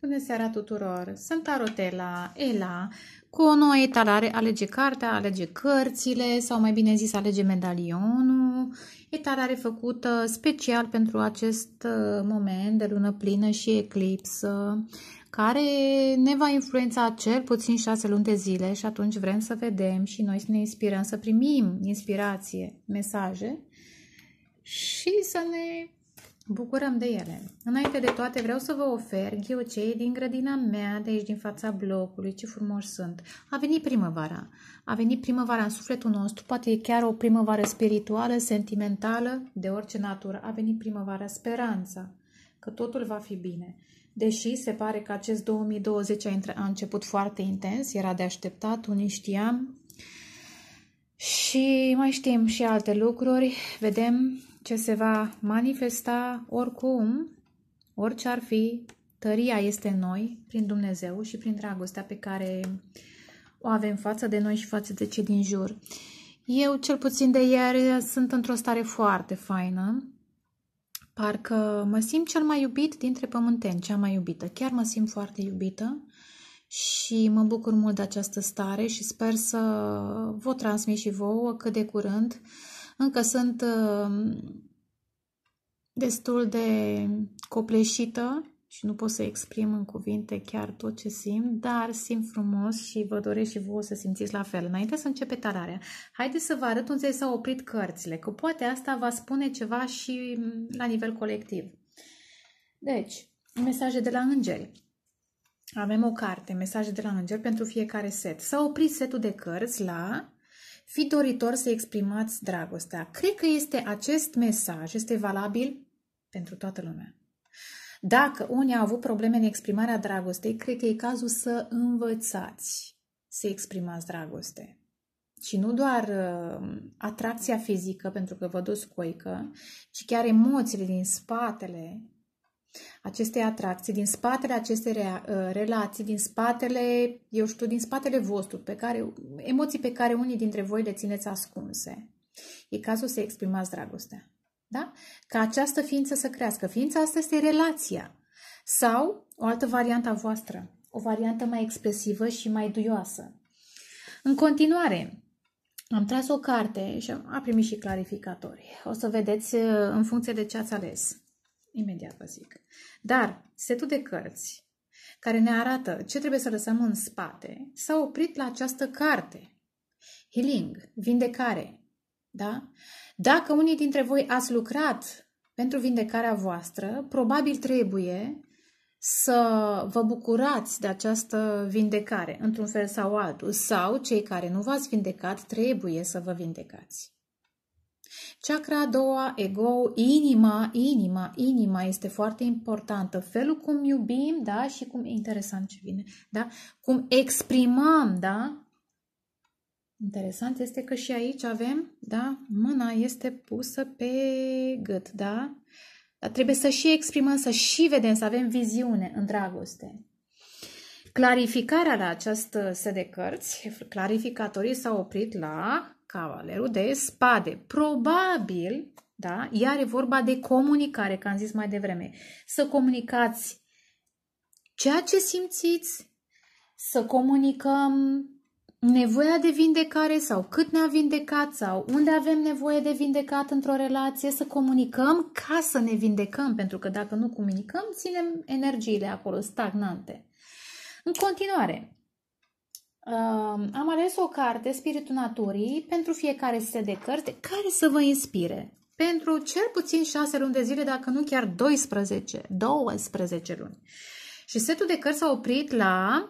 Bună seara tuturor! Sunt Arotela Ela cu o nouă etalare Alege cartea, alege cărțile sau mai bine zis alege medalionul. Etalare făcută special pentru acest uh, moment de lună plină și eclipsă care ne va influența cel puțin șase luni de zile și atunci vrem să vedem și noi să ne inspirăm, să primim inspirație, mesaje și să ne Bucurăm de ele. Înainte de toate vreau să vă ofer ghiocei din grădina mea, de aici din fața blocului, ce frumoși sunt. A venit primăvara. A venit primăvara în sufletul nostru, poate e chiar o primăvară spirituală, sentimentală, de orice natură. A venit primăvara speranța, că totul va fi bine. Deși se pare că acest 2020 a, a început foarte intens, era de așteptat, unii știam și mai știm și alte lucruri, vedem ce se va manifesta oricum, orice ar fi, tăria este în noi, prin Dumnezeu și prin dragostea pe care o avem față de noi și față de cei din jur. Eu, cel puțin de ieri, sunt într-o stare foarte faină. Parcă mă simt cel mai iubit dintre pământeni, cea mai iubită. Chiar mă simt foarte iubită și mă bucur mult de această stare și sper să vă transmit și vouă cât de curând uh, încă sunt uh, destul de copleșită și nu pot să exprim în cuvinte chiar tot ce simt, dar simt frumos și vă doresc și voi să simțiți la fel. Înainte să începe tararea, haideți să vă arăt unde s-au oprit cărțile, că poate asta va spune ceva și mm, la nivel colectiv. Deci, mesaje de la îngeri. Avem o carte, mesaje de la îngeri pentru fiecare set. S-a oprit setul de cărți la fi doritor să exprimați dragostea. Cred că este acest mesaj, este valabil pentru toată lumea. Dacă unii au avut probleme în exprimarea dragostei, cred că e cazul să învățați să exprimați dragoste. Și nu doar uh, atracția fizică, pentru că vă duci coică, ci chiar emoțiile din spatele acestei atracții, din spatele acestei rea, uh, relații, din spatele, eu știu, din spatele vostru, pe care, emoții pe care unii dintre voi le țineți ascunse. E cazul să exprimați dragostea. Da? Ca această ființă să crească. Ființa asta este relația. Sau o altă variantă a voastră, o variantă mai expresivă și mai duioasă. În continuare, am tras o carte și am primit și clarificatori. O să vedeți uh, în funcție de ce ați ales. Imediat vă zic. Dar setul de cărți care ne arată ce trebuie să lăsăm în spate s-a oprit la această carte. Healing, vindecare. Da? Dacă unii dintre voi ați lucrat pentru vindecarea voastră, probabil trebuie să vă bucurați de această vindecare, într-un fel sau altul, sau cei care nu v-ați vindecat trebuie să vă vindecați. Chakra a doua, ego, inima, inima, inima este foarte importantă. Felul cum iubim, da, și cum e interesant ce vine, da, cum exprimăm, da, Interesant este că și aici avem, da, mâna este pusă pe gât, da? Dar trebuie să și exprimăm, să și vedem, să avem viziune în dragoste. Clarificarea la acest set de cărți, clarificatorii s-au oprit la cavalerul de spade. Probabil, da, iar e vorba de comunicare, că am zis mai devreme. Să comunicați ceea ce simțiți, să comunicăm nevoia de vindecare sau cât ne-a vindecat sau unde avem nevoie de vindecat într-o relație, să comunicăm ca să ne vindecăm, pentru că dacă nu comunicăm, ținem energiile acolo stagnante. În continuare, am ales o carte, Spiritul Naturii, pentru fiecare set de cărți care să vă inspire. Pentru cel puțin 6 luni de zile, dacă nu chiar 12, 12 luni. Și setul de cărți s-a oprit la,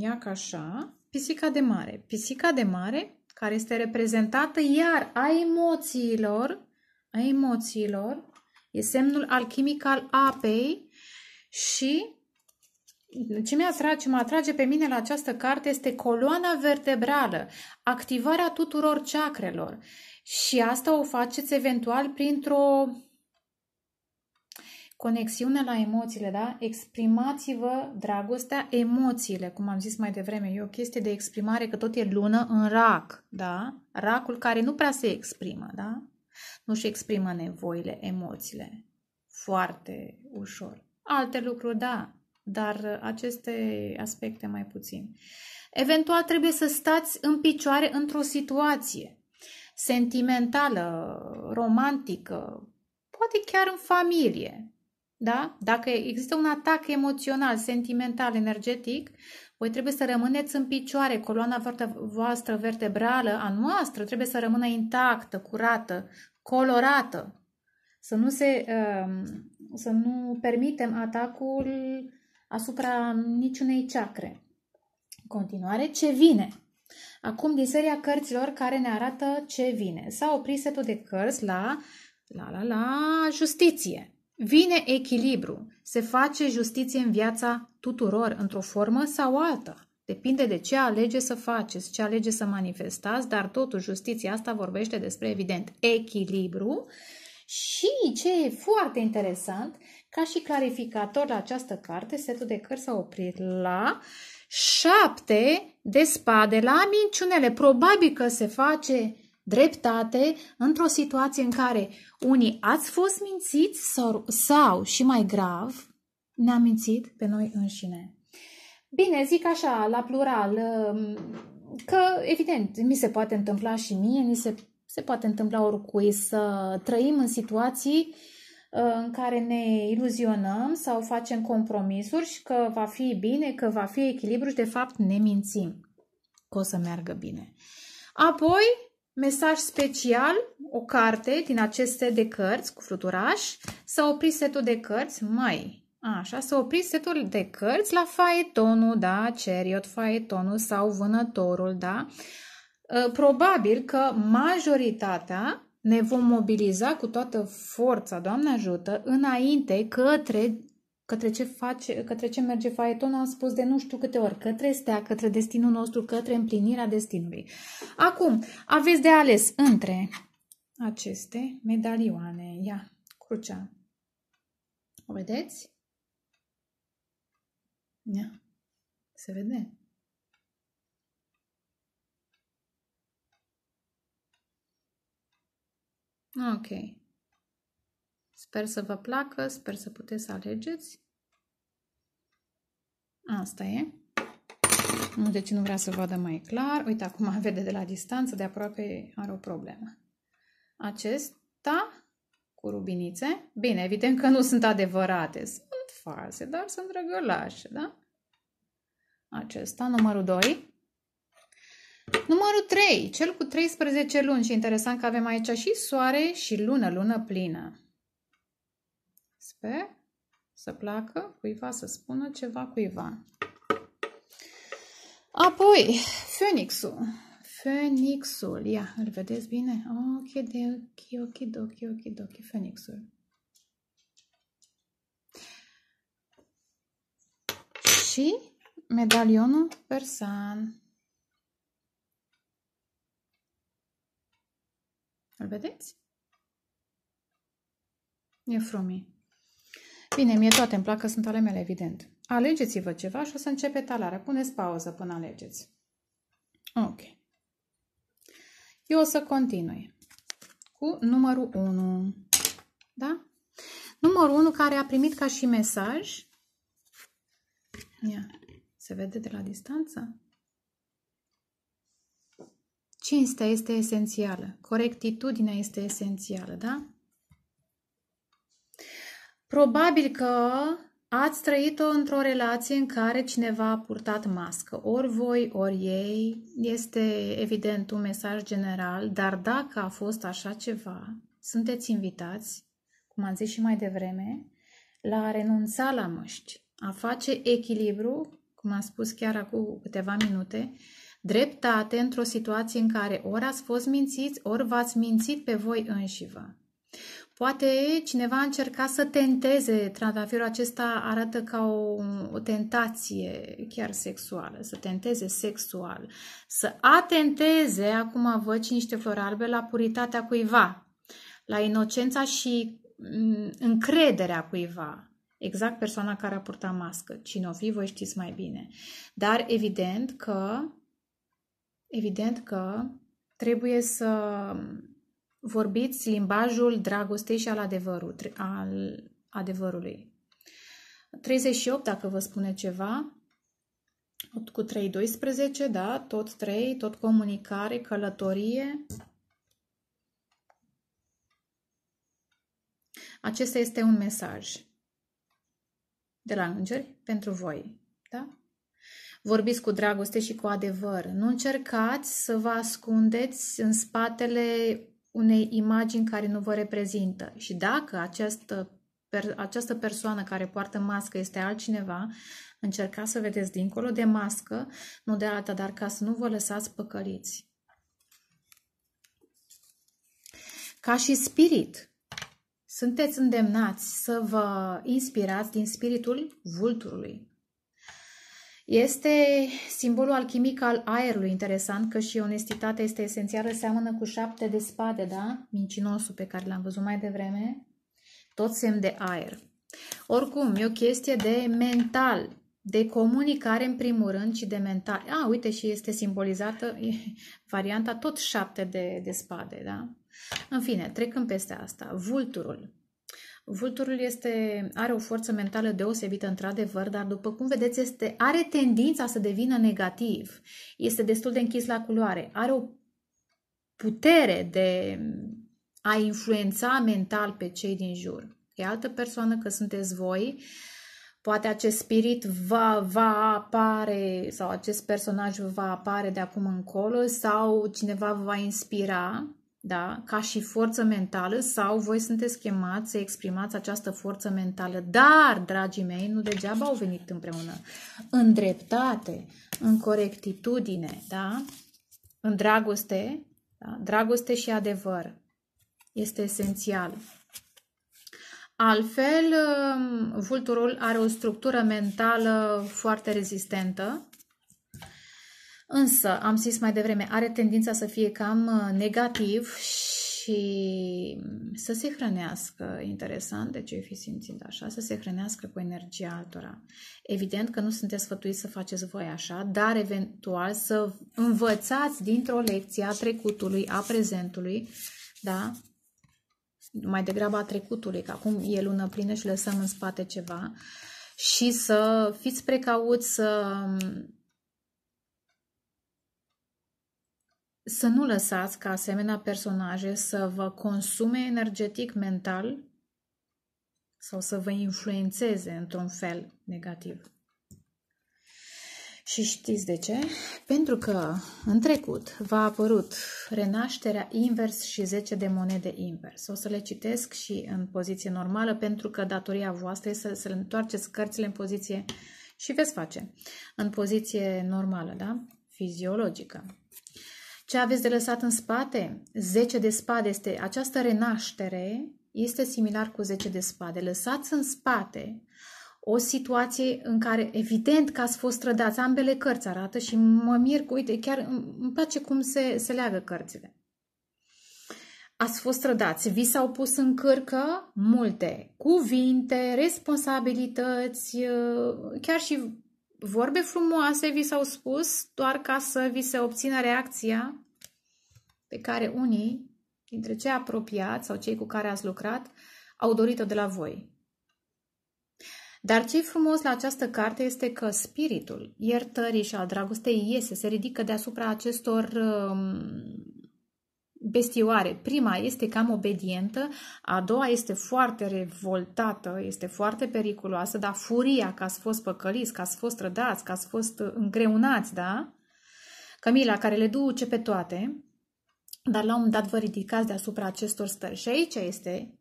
ia ca așa, pisica de mare. Pisica de mare, care este reprezentată iar a emoțiilor, a emoțiilor, e semnul alchimic al apei și ce mi atrage, ce mă atrage pe mine la această carte este coloana vertebrală, activarea tuturor ceacrelor. Și asta o faceți eventual printr-o conexiune la emoțiile, da? Exprimați-vă dragostea, emoțiile, cum am zis mai devreme, e o chestie de exprimare, că tot e lună în rac, da? Racul care nu prea se exprimă, da? Nu și exprimă nevoile, emoțiile. Foarte ușor. Alte lucruri, da, dar aceste aspecte mai puțin. Eventual trebuie să stați în picioare într-o situație sentimentală, romantică, poate chiar în familie. Da? Dacă există un atac emoțional, sentimental, energetic, voi trebuie să rămâneți în picioare, coloana voastră vertebrală, a noastră, trebuie să rămână intactă, curată, colorată, să nu, se, um, să nu permitem atacul asupra niciunei ceacre. Continuare, ce vine? Acum din seria cărților care ne arată ce vine. S-a oprit setul de cărți la, la, la, la justiție. Vine echilibru. Se face justiție în viața tuturor, într-o formă sau alta. Depinde de ce alege să faceți, ce alege să manifestați, dar totuși justiția asta vorbește despre, evident, echilibru. Și ce e foarte interesant ca și clarificator la această carte, setul de cărți s-a oprit la 7 de spade, la minciunele. Probabil că se face dreptate într-o situație în care unii ați fost mințiți sau, sau și mai grav, ne-am mințit pe noi înșine. Bine, zic așa, la plural, um, că evident mi se poate întâmpla și mie, mi se, se poate întâmpla oricui să trăim în situații uh, Ă, în care ne iluzionăm sau facem compromisuri și că va fi bine, că va fi echilibru și de fapt ne mințim că o să meargă bine. Apoi, mesaj special, o carte din aceste de cărți cu fruturaș, s-a oprit setul de cărți mai. Așa, să opri setul de cărți la faetonul, da, ceriot, faetonul sau Vânătorul, da. Ă, probabil că majoritatea ne vom mobiliza cu toată forța, Doamne ajută, înainte către, către, ce, face, către ce merge faetonul, am spus de nu știu câte ori, către stea, către destinul nostru, către împlinirea destinului. Acum, aveți de ales între aceste medalioane. Ia, crucea. O vedeți? Ia, se vede. Ok. Sper să vă placă, sper să puteți să alegeți. Asta e. Nu, ce deci nu vrea să vadă mai clar. Uite, acum vede de la distanță, de aproape are o problemă. Acesta cu rubinițe. Bine, evident că nu sunt adevărate. Sunt false, dar sunt drăgălașe, da? Acesta, numărul 2. Numărul 3. Cel cu 13 luni. Și interesant că avem aici și soare și lună, lună plină. Sper să placă cuiva să spună ceva cuiva. Apoi, Fenixul. Fenixul. Ia, îl vedeți bine? Ok, de ok, ok, ok, ok, ok, Fenixul. Și medalionul persan. Îl vedeți? E frumii. Bine, mie toate îmi plac că sunt ale mele, evident. Alegeți-vă ceva și o să începe talarea. Puneți pauză până alegeți. Ok. Eu o să continui cu numărul 1. Da? Numărul 1 care a primit ca și mesaj. Ia, se vede de la distanță? Cinstea este esențială, corectitudinea este esențială, da? Probabil că ați trăit-o într-o relație în care cineva a purtat mască, ori voi, ori ei. Este evident un mesaj general, dar dacă a fost așa ceva, sunteți invitați, cum am zis și mai devreme, la a renunța la măști, a face echilibru, cum am spus chiar acum câteva minute, dreptate într-o situație în care ori ați fost mințiți, ori v-ați mințit pe voi înșivă. Poate cineva a încercat să tenteze, trandafirul acesta arată ca o, o tentație chiar sexuală, să tenteze sexual, să atenteze, acum văd și niște flori albe, la puritatea cuiva, la inocența și mm, încrederea cuiva, exact persoana care a purtat mască. Cine o fi, voi știți mai bine. Dar evident că Evident că trebuie să vorbiți limbajul dragostei și al, adevărul, al adevărului. 38, dacă vă spune ceva, 8 cu 3, 12, da, tot 3, tot comunicare, călătorie. Acesta este un mesaj de la îngeri pentru voi, da? Vorbiți cu dragoste și cu adevăr. Nu încercați să vă ascundeți în spatele unei imagini care nu vă reprezintă. Și dacă această, per, această persoană care poartă mască este altcineva, încercați să vedeți dincolo de mască, nu de alta, dar ca să nu vă lăsați păcăliți. Ca și spirit, sunteți îndemnați să vă inspirați din spiritul vulturului. Este simbolul alchimic al aerului, interesant că și onestitatea este esențială, seamănă cu șapte de spade, da? Mincinosul pe care l-am văzut mai devreme, tot semn de aer. Oricum, e o chestie de mental, de comunicare în primul rând și de mental. A, ah, uite și este simbolizată varianta tot șapte de, de spade, da? În fine, trecând peste asta, vulturul. Vulturul este, are o forță mentală deosebită, într-adevăr, dar după cum vedeți, este, are tendința să devină negativ. Este destul de închis la culoare. Are o putere de a influența mental pe cei din jur. E altă persoană că sunteți voi, poate acest spirit va, va apare sau acest personaj va apare de acum încolo sau cineva vă va inspira da? ca și forță mentală sau voi sunteți chemați să exprimați această forță mentală. Dar, dragii mei, nu degeaba au venit împreună. În dreptate, în corectitudine, da? în dragoste, da? dragoste și adevăr este esențial. Altfel, um, vulturul are o structură mentală foarte rezistentă, Însă, am zis mai devreme, are tendința să fie cam uh, negativ și să se hrănească, interesant de ce fi simțind așa, să se hrănească cu energia altora. Evident că nu sunteți sfătuiți să faceți voi așa, dar eventual să învățați dintr-o lecție a trecutului, a prezentului, da? mai degrabă a trecutului, că acum e lună plină și lăsăm în spate ceva, și să fiți precauți să um, să nu lăsați ca asemenea personaje să vă consume energetic mental sau să vă influențeze într-un fel negativ. Și știți de ce? Pentru că în trecut v-a apărut renașterea invers și 10 de monede invers. O să le citesc și în poziție normală pentru că datoria voastră este să, să le întoarceți cărțile în poziție și veți face în poziție normală, da? Fiziologică. Ce aveți de lăsat în spate? 10 de spade este această renaștere, este similar cu 10 de spade. Lăsați în spate o situație în care evident că ați fost trădați. Ambele cărți arată și mă mir cu, uite, chiar îmi place cum se, se leagă cărțile. Ați fost trădați, vi s-au pus în cărcă multe cuvinte, responsabilități, chiar și vorbe frumoase vi s-au spus doar ca să vi se obțină reacția pe care unii dintre cei apropiați sau cei cu care ați lucrat au dorit-o de la voi. Dar ce frumos la această carte este că spiritul iertării și al dragostei iese, se ridică deasupra acestor um, bestioare. Prima este cam obedientă, a doua este foarte revoltată, este foarte periculoasă, dar furia că ați fost păcăliți, că ați fost rădați, că ați fost îngreunați, da? Camila, care le duce pe toate, dar la un moment dat vă ridicați deasupra acestor stări. Și aici este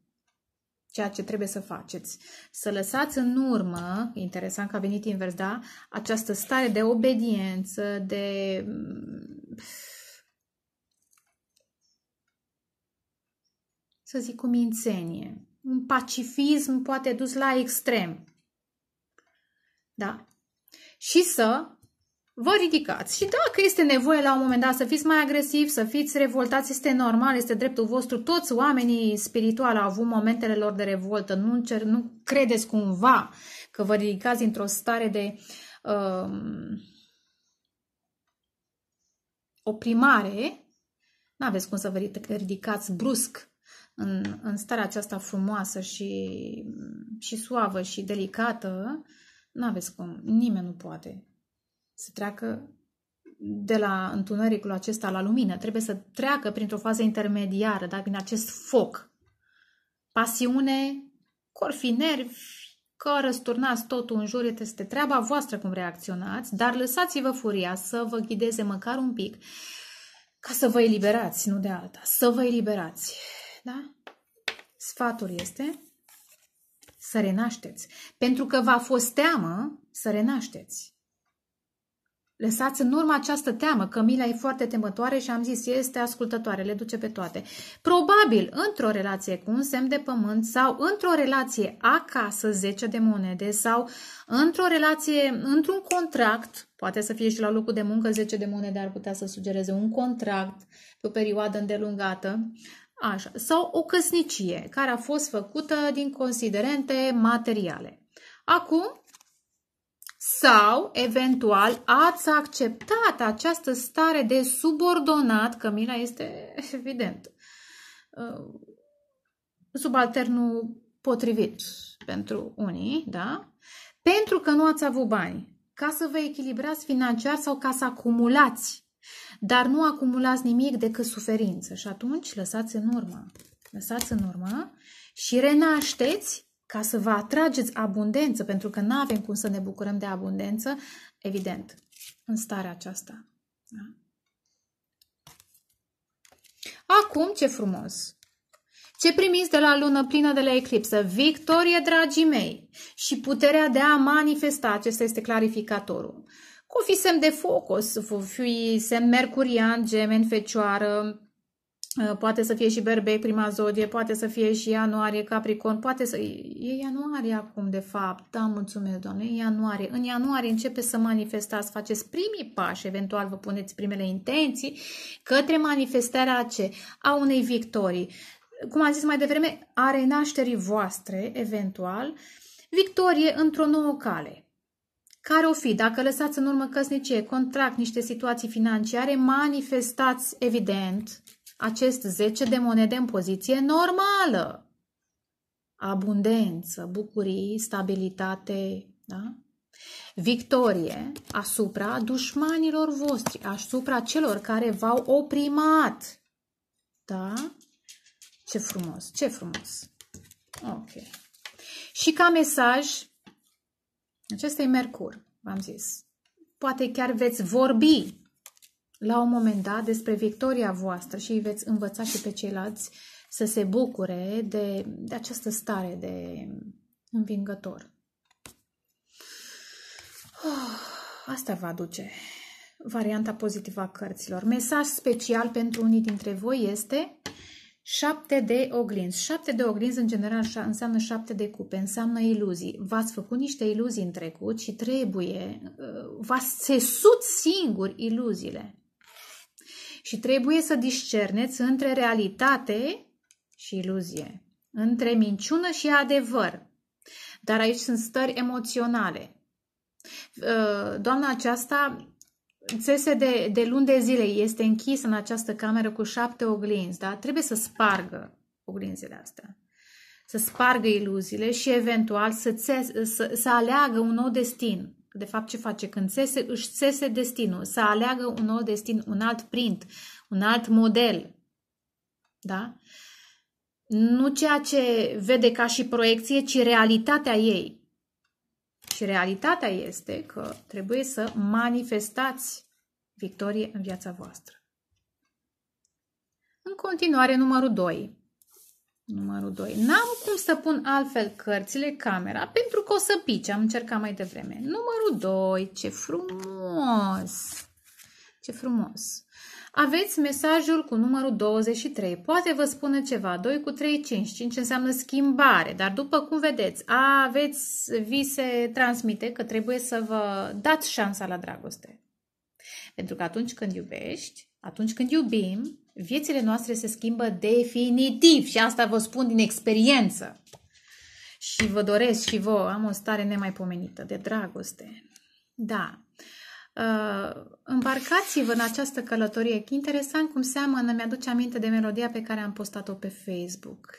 ceea ce trebuie să faceți. Să lăsați în urmă, interesant că a venit invers, da, această stare de obediență, de să zic, cu mințenie, un pacifism poate dus la extrem. Da? Și să vă ridicați. Și dacă este nevoie la un moment dat să fiți mai agresivi, să fiți revoltați, este normal, este dreptul vostru. Toți oamenii spirituali au avut momentele lor de revoltă. Nu, încer- nu credeți cumva că vă ridicați într-o stare de um, oprimare. Nu aveți cum să vă ridicați brusc în, în starea aceasta frumoasă și, și suavă și delicată, nu aveți cum, nimeni nu poate să treacă de la întunericul acesta la lumină. Trebuie să treacă printr-o fază intermediară, da? prin acest foc. Pasiune, cor fi nervi, că răsturnați totul în jur, este treaba voastră cum reacționați, dar lăsați-vă furia să vă ghideze măcar un pic ca să vă eliberați, nu de alta, să vă eliberați. Da? Sfatul este să renașteți. Pentru că v-a fost teamă să renașteți. Lăsați în urmă această teamă, că Mila e foarte temătoare și am zis, este ascultătoare, le duce pe toate. Probabil într-o relație cu un semn de pământ sau într-o relație acasă 10 de monede sau într-o relație, într-un contract, poate să fie și la locul de muncă 10 de monede ar putea să sugereze un contract pe o perioadă îndelungată, Așa. Sau o căsnicie care a fost făcută din considerente materiale. Acum, sau, eventual, ați acceptat această stare de subordonat, că mila este, evident, uh, subalternul potrivit pentru unii, da? Pentru că nu ați avut bani, ca să vă echilibrați financiar sau ca să acumulați dar nu acumulați nimic decât suferință și atunci lăsați în urmă. Lăsați în urmă și renașteți ca să vă atrageți abundență, pentru că nu avem cum să ne bucurăm de abundență, evident, în starea aceasta. Da? Acum, ce frumos! Ce primiți de la lună plină de la eclipsă? Victorie, dragii mei! Și puterea de a manifesta, acesta este clarificatorul cum fi semn de focus, fi semn mercurian, gemeni, fecioară, ă, poate să fie și berbec, prima zodie, poate să fie și ianuarie, capricorn, poate să... E ianuarie acum, de fapt. Da, mulțumesc, doamne, e ianuarie. În ianuarie începe să manifestați, faceți primii pași, eventual vă puneți primele intenții către manifestarea ce? A unei victorii. Cum am zis mai devreme, are nașterii voastre, eventual, victorie într-o nouă cale. Care o fi? Dacă lăsați în urmă căsnicie, contract, niște situații financiare, manifestați evident acest 10 de monede în poziție normală. Abundență, bucurii, stabilitate, da? victorie asupra dușmanilor voștri, asupra celor care v-au oprimat. Da? Ce frumos, ce frumos. Ok. Și ca mesaj, acesta e Mercur, v-am zis. Poate chiar veți vorbi la un moment dat despre victoria voastră și veți învăța și pe ceilalți să se bucure de, de această stare de învingător. Oh, asta va aduce varianta pozitivă a cărților. Mesaj special pentru unii dintre voi este șapte de oglinzi. șapte de oglinzi, în general, înseamnă șapte de cupe, înseamnă iluzii. V-ați făcut niște iluzii în trecut și trebuie, uh, v-ați țesut singuri iluziile. Și trebuie să discerneți între realitate și iluzie, între minciună și adevăr. Dar aici sunt stări emoționale. Uh, doamna aceasta Țese de, de luni de zile este închis în această cameră cu șapte oglinzi, da? Trebuie să spargă oglinzile astea, să spargă iluziile și eventual să, țese, să, să aleagă un nou destin. De fapt, ce face când țese? Își țese destinul, să aleagă un nou destin, un alt print, un alt model, da? Nu ceea ce vede ca și proiecție, ci realitatea ei. Și realitatea este că trebuie să manifestați victorie în viața voastră. În continuare, numărul 2. Numărul 2. N-am cum să pun altfel cărțile, camera, pentru că o să pice. Am încercat mai devreme. Numărul 2. Ce frumos! Ce frumos! Aveți mesajul cu numărul 23. Poate vă spune ceva. 2 cu 3, 5. 5 înseamnă schimbare. Dar după cum vedeți, aveți, vi se transmite că trebuie să vă dați șansa la dragoste. Pentru că atunci când iubești, atunci când iubim, viețile noastre se schimbă definitiv. Și asta vă spun din experiență. Și vă doresc și vouă. Am o stare nemaipomenită de dragoste. Da. Uh, îmbarcați-vă în această călătorie. Că interesant cum seamănă, mi-aduce aminte de melodia pe care am postat-o pe Facebook.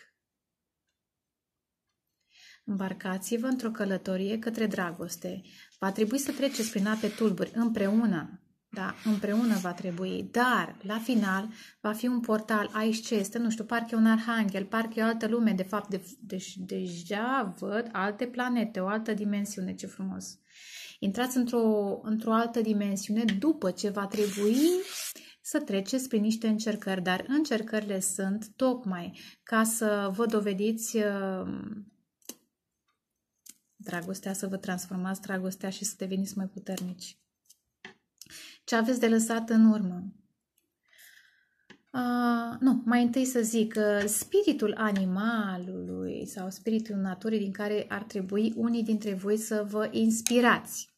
Îmbarcați-vă într-o călătorie către dragoste. Va trebui să treceți prin ape tulburi împreună. Da, împreună va trebui, dar la final va fi un portal, aici ce este, nu știu, parcă e un arhanghel, parcă e o altă lume, de fapt, de, de, deci deja văd alte planete, o altă dimensiune, ce frumos. Intrați într-o, într-o altă dimensiune după ce va trebui să treceți prin niște încercări, dar încercările sunt tocmai ca să vă dovediți uh, dragostea, să vă transformați dragostea și să deveniți mai puternici. Ce aveți de lăsat în urmă? nu, mai întâi să zic uh, spiritul animalului sau spiritul naturii din care ar trebui unii dintre voi să vă inspirați.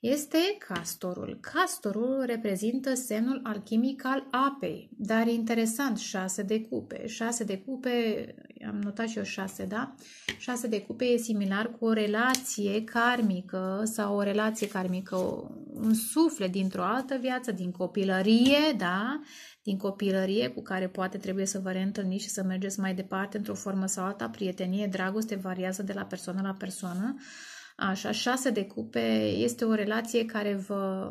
Este castorul. Castorul reprezintă semnul alchimic al apei, dar interesant, șase de cupe. Șase de cupe, am notat și eu șase, da? Șase de cupe e similar cu o relație karmică sau o relație karmică, un suflet dintr-o altă viață, din copilărie, da? din copilărie cu care poate trebuie să vă reîntâlniți și să mergeți mai departe într-o formă sau alta. Prietenie, dragoste variază de la persoană la persoană. Așa, șase de cupe este o relație care vă,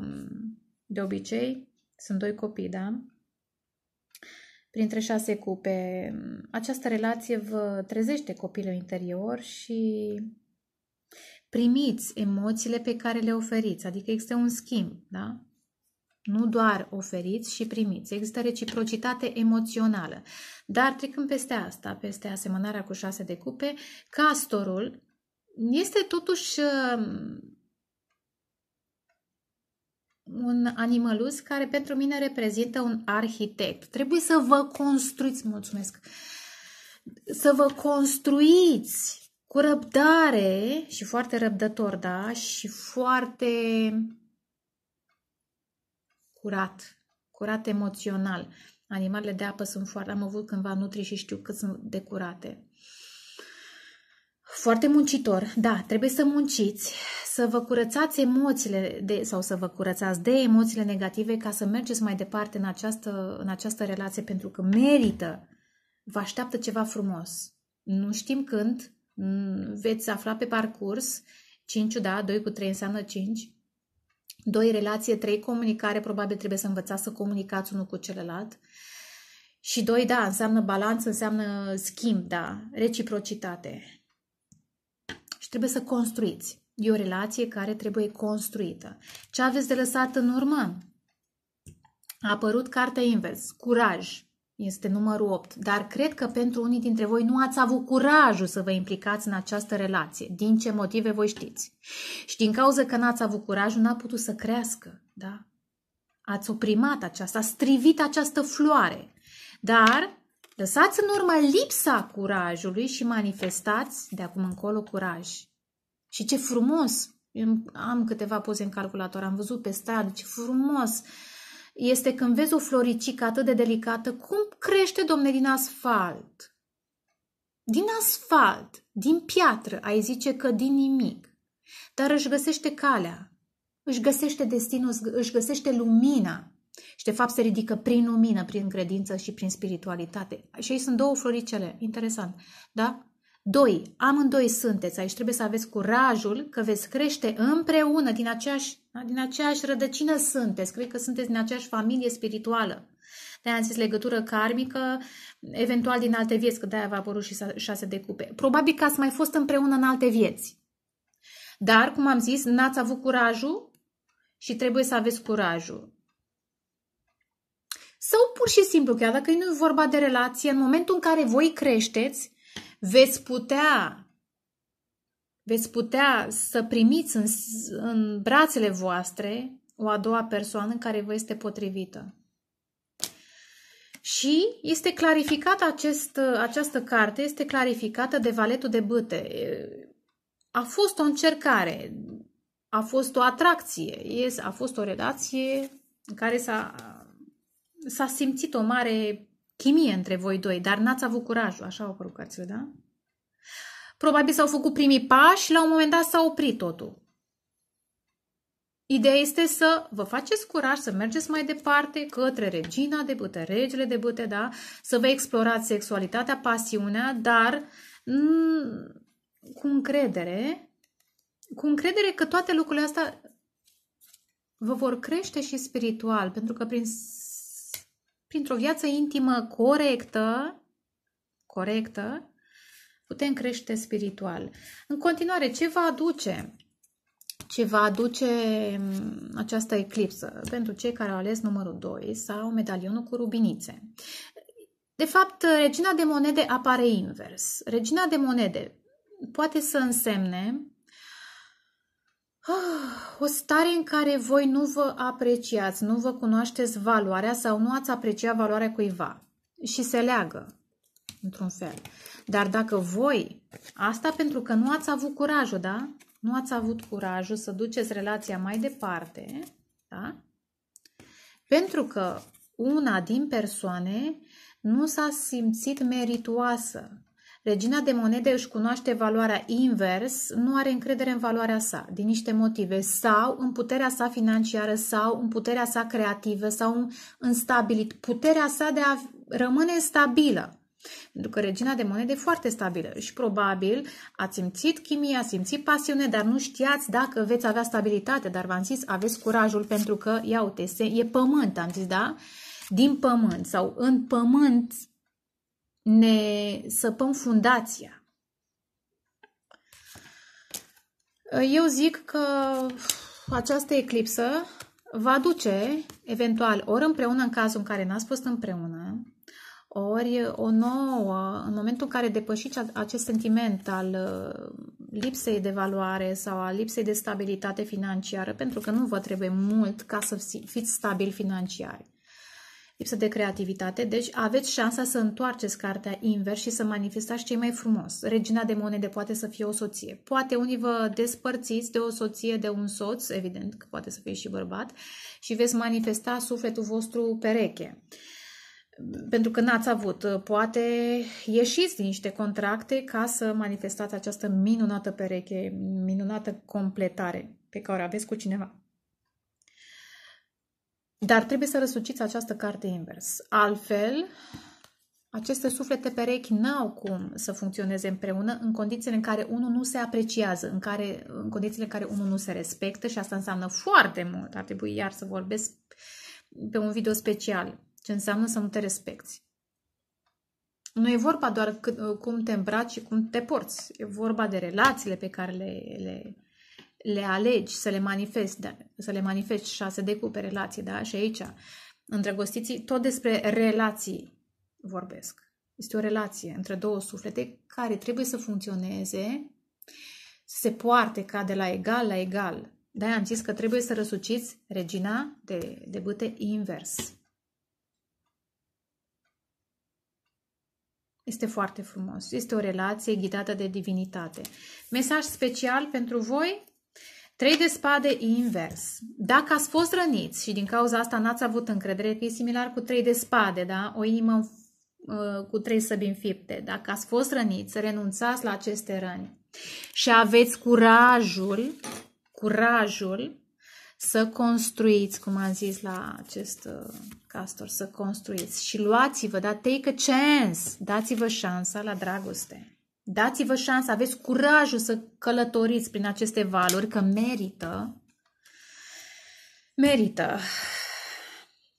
de obicei, sunt doi copii, da? Printre șase cupe, această relație vă trezește copilul interior și primiți emoțiile pe care le oferiți, adică există un schimb, da? Nu doar oferiți și primiți. Există reciprocitate emoțională. Dar trecând peste asta, peste asemănarea cu șase de cupe, castorul este totuși um, un animalus care pentru mine reprezintă un arhitect. Trebuie să vă construiți, mulțumesc, să vă construiți cu răbdare și foarte răbdător, da, și foarte curat, curat emoțional. Animalele de apă sunt foarte... Am avut cândva nutri și știu cât sunt de curate. Foarte muncitor, da, trebuie să munciți, să vă curățați emoțiile de, sau să vă curățați de emoțiile negative ca să mergeți mai departe în această, în această relație pentru că merită, vă așteaptă ceva frumos. Nu știm când, veți afla pe parcurs, 5 da, 2 cu 3 înseamnă 5, 2. Relație. 3. Comunicare. Probabil trebuie să învățați să comunicați unul cu celălalt. Și 2. Da, înseamnă balanță, înseamnă schimb, da, reciprocitate. Și trebuie să construiți. E o relație care trebuie construită. Ce aveți de lăsat în urmă? A apărut cartea invers. Curaj este numărul 8. Dar cred că pentru unii dintre voi nu ați avut curajul să vă implicați în această relație. Din ce motive voi știți? Și din cauza că n-ați avut curajul, n-a putut să crească. Da? Ați oprimat aceasta, ați strivit această floare. Dar lăsați în urmă lipsa curajului și manifestați de acum încolo curaj. Și ce frumos! Eu am câteva poze în calculator, am văzut pe stradă, ce frumos! Uh, este când vezi o floricică atât de delicată, cum crește, domne, din asfalt? Din asfalt, din piatră, ai zice că din nimic. Dar își găsește calea, își găsește destinul, își găsește lumina și de fapt se ridică prin lumină, prin credință și prin spiritualitate. Și ei sunt două floricele, interesant, da? Doi, amândoi sunteți. Aici trebuie să aveți curajul că veți crește împreună, din aceeași, da, din aceeași rădăcină sunteți. Cred că sunteți din aceeași familie spirituală. De-aia am zis legătură karmică, eventual din alte vieți, că de-aia v-a apărut și șase de cupe. Probabil că ați mai fost împreună în alte vieți. Dar, cum am zis, n-ați avut curajul și trebuie să aveți curajul. Sau pur și simplu, chiar dacă nu e vorba de relație, în momentul în care voi creșteți, veți putea veți putea să primiți în, în brațele voastre o a doua persoană care vă este potrivită. Și este clarificată acest, această carte, este clarificată de valetul de bâte. A fost o încercare, a fost o atracție, a fost o relație în care s-a, s-a simțit o mare chimie între voi doi, dar n-ați avut curajul. Așa au apărut cărțile, da? Probabil s-au făcut primii pași și la un moment dat s-a oprit totul. Ideea este să vă faceți curaj, să mergeți mai departe către regina de bâte, regele de bâte, da? Să vă explorați sexualitatea, pasiunea, dar mm, cu încredere, cu încredere că toate lucrurile astea vă vor crește și spiritual, pentru că prin printr-o viață intimă corectă, corectă, putem crește spiritual. În continuare, ce va aduce? Ce va aduce mm, această eclipsă pentru cei care au ales numărul 2 sau medalionul cu rubinițe? De fapt, regina de monede apare invers. Regina de monede poate să însemne Ah, o stare în care voi nu vă apreciați, nu vă cunoașteți valoarea sau nu ați aprecia valoarea cuiva și se leagă într-un fel. Dar dacă voi, asta pentru că nu ați avut curajul, da? Nu ați avut curajul să duceți relația mai departe, da? Pentru că una din persoane nu s-a simțit meritoasă Regina de monede își cunoaște valoarea invers, nu are încredere în valoarea sa, din niște motive, sau în puterea sa financiară, sau în puterea sa creativă, sau în stabilit, puterea sa de a rămâne stabilă. Pentru că regina de monede e foarte stabilă și probabil ați simțit chimie, ați simțit pasiune, dar nu știați dacă veți avea stabilitate, dar v-am zis, aveți curajul pentru că, ia uite, e pământ, am zis, da? Din pământ sau în pământ ne săpăm fundația. Eu zic că această eclipsă va duce, eventual, ori împreună în cazul în care n-ați fost împreună, ori o nouă, în momentul în care depășiți acest sentiment al uh, lipsei de valoare sau al lipsei de stabilitate financiară, pentru că nu vă trebuie mult ca să fiți stabili financiari lipsă de creativitate, deci aveți șansa să întoarceți cartea invers și să manifestați cei mai frumos. Regina de monede poate să fie o soție. Poate unii vă despărțiți de o soție, de un soț, evident că poate să fie și bărbat, și veți manifesta sufletul vostru pereche pentru că n-ați avut. Poate ieșiți din niște contracte ca să manifestați această minunată pereche, minunată completare pe care o aveți cu cineva. Dar trebuie să răsuciți această carte invers. Altfel, aceste suflete perechi n-au cum să funcționeze împreună în condițiile în care unul nu se apreciază, în, care, în condițiile în care unul nu se respectă și asta înseamnă foarte mult. Ar trebui iar să vorbesc pe un video special ce înseamnă să nu te respecti. Nu e vorba doar cât, cum te îmbraci și cum te porți. E vorba de relațiile pe care le, le le alegi, să le manifesti, da, să le manifesti șase de cupe, relații, da? Și aici, îndrăgostiții, tot despre relații vorbesc. Este o relație între două suflete care trebuie să funcționeze, să se poarte ca de la egal la egal. Da, am zis că trebuie să răsuciți regina de, de bâte invers. Este foarte frumos. Este o relație ghidată de divinitate. Mesaj special pentru voi Trei de spade invers. Dacă ați fost răniți și din cauza asta n-ați avut încredere, că e similar cu trei de spade, da? O inimă uh, cu trei săbi înfipte. Dacă ați fost răniți, renunțați la aceste răni și aveți curajul, curajul să construiți, cum am zis la acest uh, castor, să construiți și luați-vă, da, take a chance, dați-vă șansa la dragoste. Dați-vă șansa, aveți curajul să călătoriți prin aceste valuri, că merită. Merită.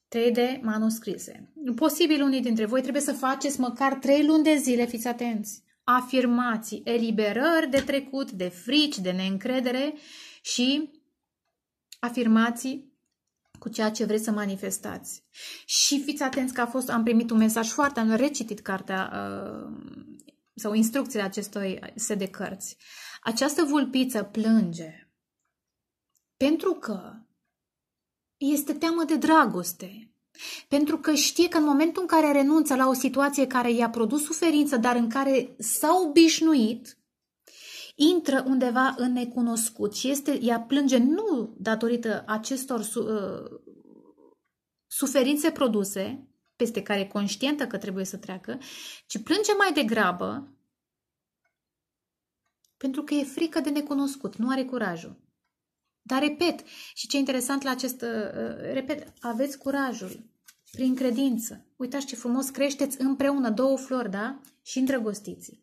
Trei de manuscrise. Posibil unii dintre voi trebuie să faceți măcar trei luni de zile, fiți atenți, afirmații, eliberări de trecut, de frici, de neîncredere și afirmații cu ceea ce vreți să manifestați. Și fiți atenți că a fost, am primit un mesaj foarte, am recitit cartea uh, sau instrucțiile acestui set de cărți. Această vulpiță plânge pentru că este teamă de dragoste. Pentru că știe că în momentul în care renunță la o situație care i-a produs suferință, dar în care s-a obișnuit, intră undeva în necunoscut și este, ea plânge nu datorită acestor su, uh, suferințe produse, peste care e conștientă că trebuie să treacă, ci plânge mai degrabă pentru că e frică de necunoscut, nu are curajul. Dar repet, și ce interesant la acest, uh, uh, repet, aveți curajul prin credință. Uitați ce frumos creșteți împreună două flori, da? Și îndrăgostiți.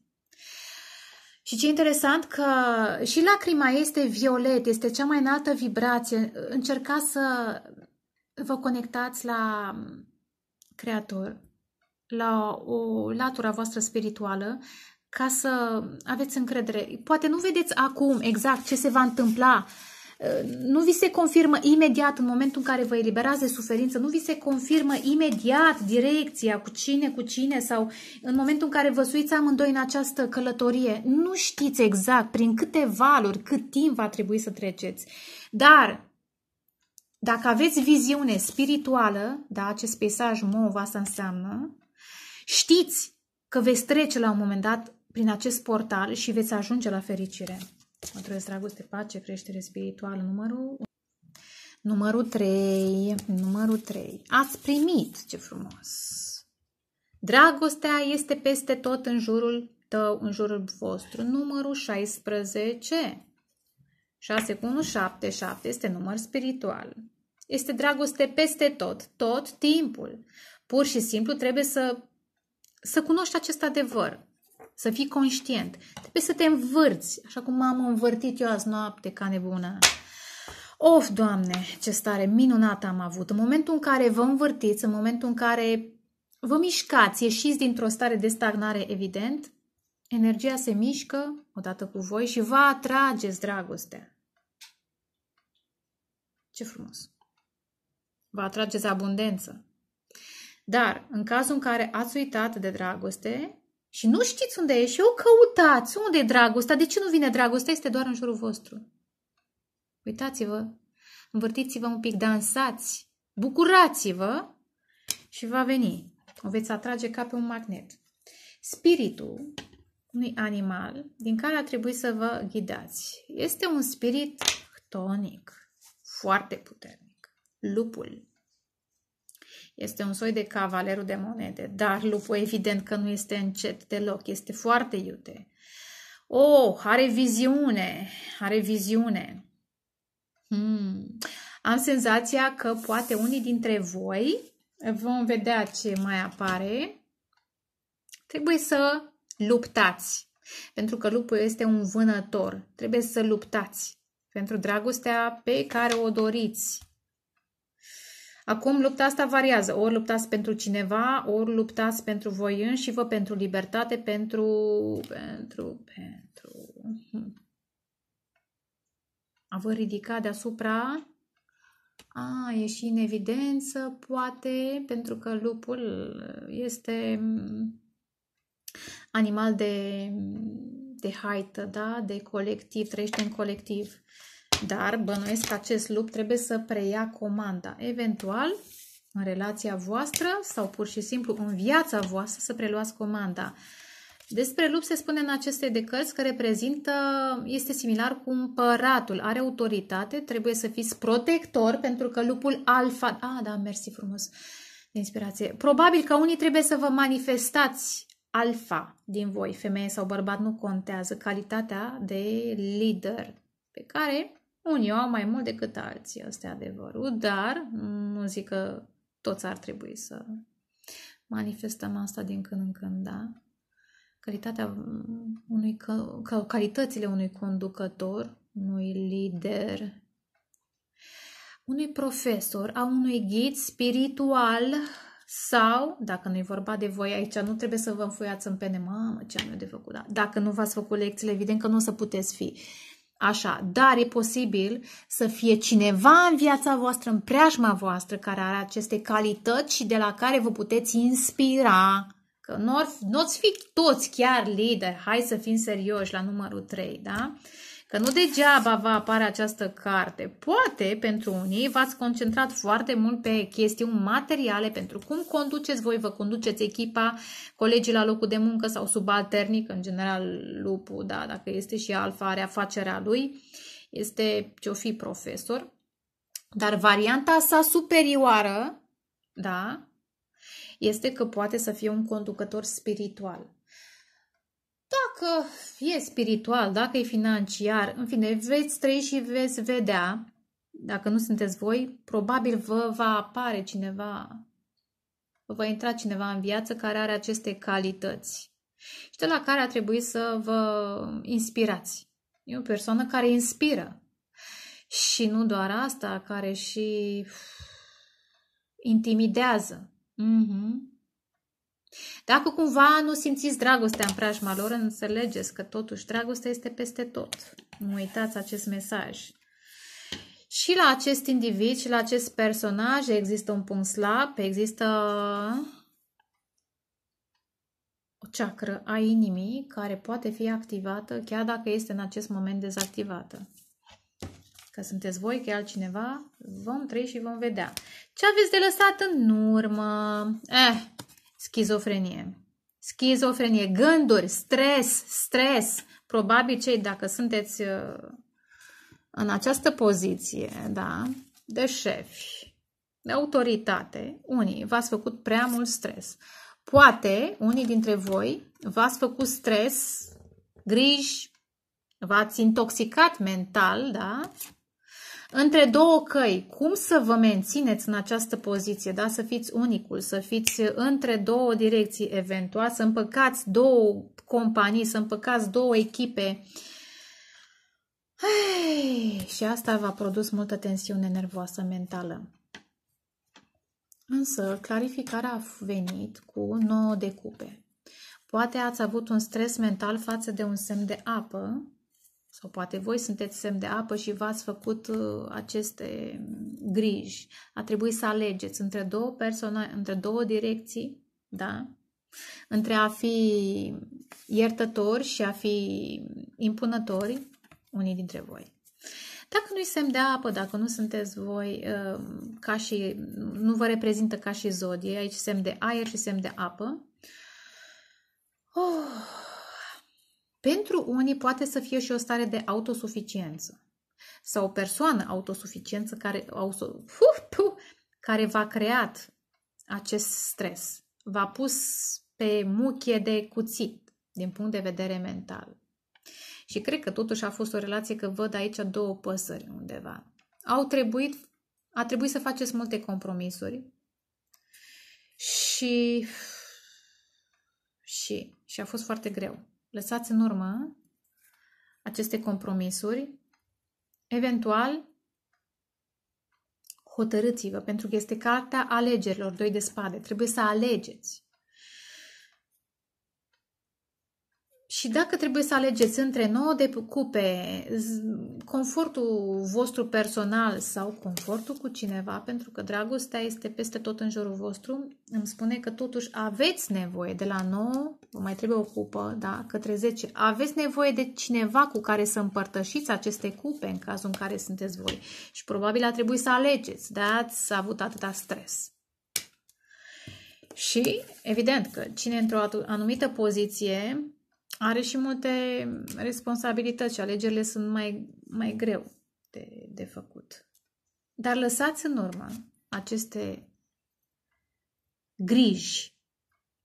Și ce interesant că și lacrima este violet, este cea mai înaltă vibrație. Încercați să vă conectați la Creator, la o latura voastră spirituală, ca să aveți încredere. Poate nu vedeți acum exact ce se va întâmpla, uh, nu vi se confirmă imediat în momentul în care vă eliberați de suferință, nu vi se confirmă imediat direcția cu cine, cu cine sau în momentul în care vă suiți amândoi în această călătorie. Nu știți exact prin câte valuri, cât timp va trebui să treceți. Dar dacă aveți viziune spirituală, da, acest peisaj mov asta înseamnă, știți că veți trece la un moment dat prin acest portal și veți ajunge la fericire. Mă trăiesc dragoste, pace, creștere spirituală, numărul Numărul 3, numărul 3. Ați primit, ce frumos! Dragostea este peste tot în jurul tău, în jurul vostru. Numărul 16. 6 cu 1, 7, 7 este număr spiritual. Este dragoste peste tot, tot timpul. Pur și simplu trebuie să, să cunoști acest adevăr, să fii conștient. Trebuie să te învârți, așa cum m-am învârtit eu azi noapte ca nebună. Of, Doamne, ce stare minunată am avut! În momentul în care vă învârtiți, în momentul în care vă mișcați, ieșiți dintr-o stare de stagnare, evident, Energia se mișcă odată cu voi și va atrageți dragostea. Ce frumos! Vă atrageți abundență. Dar în cazul în care ați uitat de dragoste și nu știți unde e și o căutați, unde e dragostea, de ce nu vine dragostea, este doar în jurul vostru. Uitați-vă, învârtiți-vă un pic, dansați, bucurați-vă și va veni. O veți atrage ca pe un magnet. Spiritul unui animal din care a trebuit să vă ghidați. Este un spirit tonic, foarte puternic. Lupul. Este un soi de cavalerul de monede, dar lupul evident că nu este încet deloc, este foarte iute. Oh, are viziune, are viziune. Hmm. Am senzația că poate unii dintre voi vom vedea ce mai apare. Trebuie să luptați. Pentru că lupul este un vânător. Trebuie să luptați pentru dragostea pe care o doriți. Acum lupta asta variază. Ori luptați pentru cineva, ori luptați pentru voi înși vă, pentru libertate, pentru... pentru... pentru... Hmm. A vă ridica deasupra... A, e și în evidență, poate, pentru că lupul este hmm, animal de, de haită, da? de colectiv, trăiește în colectiv. Dar bănuiesc că acest lup trebuie să preia comanda. Eventual, în relația voastră sau pur și simplu în viața voastră să preluați comanda. Despre lup se spune în aceste decărți că reprezintă, este similar cu împăratul, are autoritate, trebuie să fiți protector pentru că lupul alfa... Ah, da, mersi frumos de inspirație. Probabil că unii trebuie să vă manifestați alfa din voi, femeie sau bărbat, nu contează, calitatea de lider, pe care unii o au mai mult decât alții, ăsta e adevărul, dar nu zic că toți ar trebui să manifestăm asta din când în când, da? Calitatea unui, că, calitățile unui conducător, unui lider, unui profesor, a unui ghid spiritual, sau, dacă nu e vorba de voi aici, nu trebuie să vă înfuiați în pene, mamă, ce am eu de făcut, da? Dacă nu v-ați făcut lecțiile, evident că nu o să puteți fi. Așa, dar e posibil să fie cineva în viața voastră, în preajma voastră, care are aceste calități și de la care vă puteți inspira. Că nu ți fi toți chiar lideri, hai să fim serioși la numărul 3, da? Că nu degeaba va apare această carte. Poate, pentru unii, v-ați concentrat foarte mult pe chestiuni materiale, pentru cum conduceți voi, vă conduceți echipa, colegii la locul de muncă sau subalternic, în general lupul, da, dacă este și alfa, are afacerea lui, este ce-o fi profesor. Dar varianta sa superioară, da, este că poate să fie un conducător spiritual. Dacă e spiritual, dacă e financiar, în fine, veți trăi și veți vedea, dacă nu sunteți voi, probabil vă va apare cineva, vă va intra cineva în viață care are aceste calități și de la care a trebuit să vă inspirați. E o persoană care inspiră. Și nu doar asta, care și uh, intimidează. Mm-hmm. Dacă cumva nu simțiți dragostea în preajma lor, înțelegeți că totuși dragostea este peste tot. Nu uitați acest mesaj. Și la acest individ și la acest personaj există un punct slab, există o ceacră a inimii care poate fi activată chiar dacă este în acest moment dezactivată. Că sunteți voi, că e altcineva, vom trăi și vom vedea. Ce aveți de lăsat în urmă? Eh, schizofrenie. Schizofrenie, gânduri, stres, stres. Probabil cei, dacă sunteți uh, în această poziție, da, de șefi, de autoritate, unii v-ați făcut prea mult stres. Poate unii dintre voi v-ați făcut stres, griji, v-ați intoxicat mental, da, între două căi, cum să vă mențineți în această poziție, da? să fiți unicul, să fiți între două direcții eventual, să împăcați două companii, să împăcați două echipe. Hei, și asta v-a produs multă tensiune nervoasă mentală. Însă, clarificarea a venit cu nouă de cupe. Poate ați avut un stres mental față de un semn de apă, sau poate voi sunteți semn de apă și v-ați făcut uh, aceste griji. A trebuit să alegeți între două persoane, între două direcții, da? Între a fi iertători și a fi impunători, unii dintre voi. Dacă nu-i semn de apă, dacă nu sunteți voi uh, ca și, nu vă reprezintă ca și zodie, aici semn de aer și semn de apă, oh, pentru unii poate să fie și o stare de autosuficiență sau o persoană autosuficiență care, care v-a creat acest stres, v-a pus pe muchie de cuțit din punct de vedere mental. Și cred că totuși a fost o relație că văd aici două păsări undeva. Au trebuit, a trebuit să faceți multe compromisuri și, și, și a fost foarte greu lăsați în urmă aceste compromisuri. Eventual, hotărâți-vă, pentru că este cartea alegerilor, doi de spade. Trebuie să alegeți. Și dacă trebuie să alegeți între 9 de cupe, confortul vostru personal sau confortul cu cineva, pentru că dragostea este peste tot în jurul vostru, îmi spune că totuși aveți nevoie de la 9, vă mai trebuie o cupă, da, către 10, aveți nevoie de cineva cu care să împărtășiți aceste cupe în cazul în care sunteți voi. Și probabil a trebuit să alegeți, da, ați avut atâta stres. Și, evident, că cine într-o anumită poziție are și multe responsabilități și alegerile sunt mai, mai greu de, de făcut. Dar lăsați în urmă aceste griji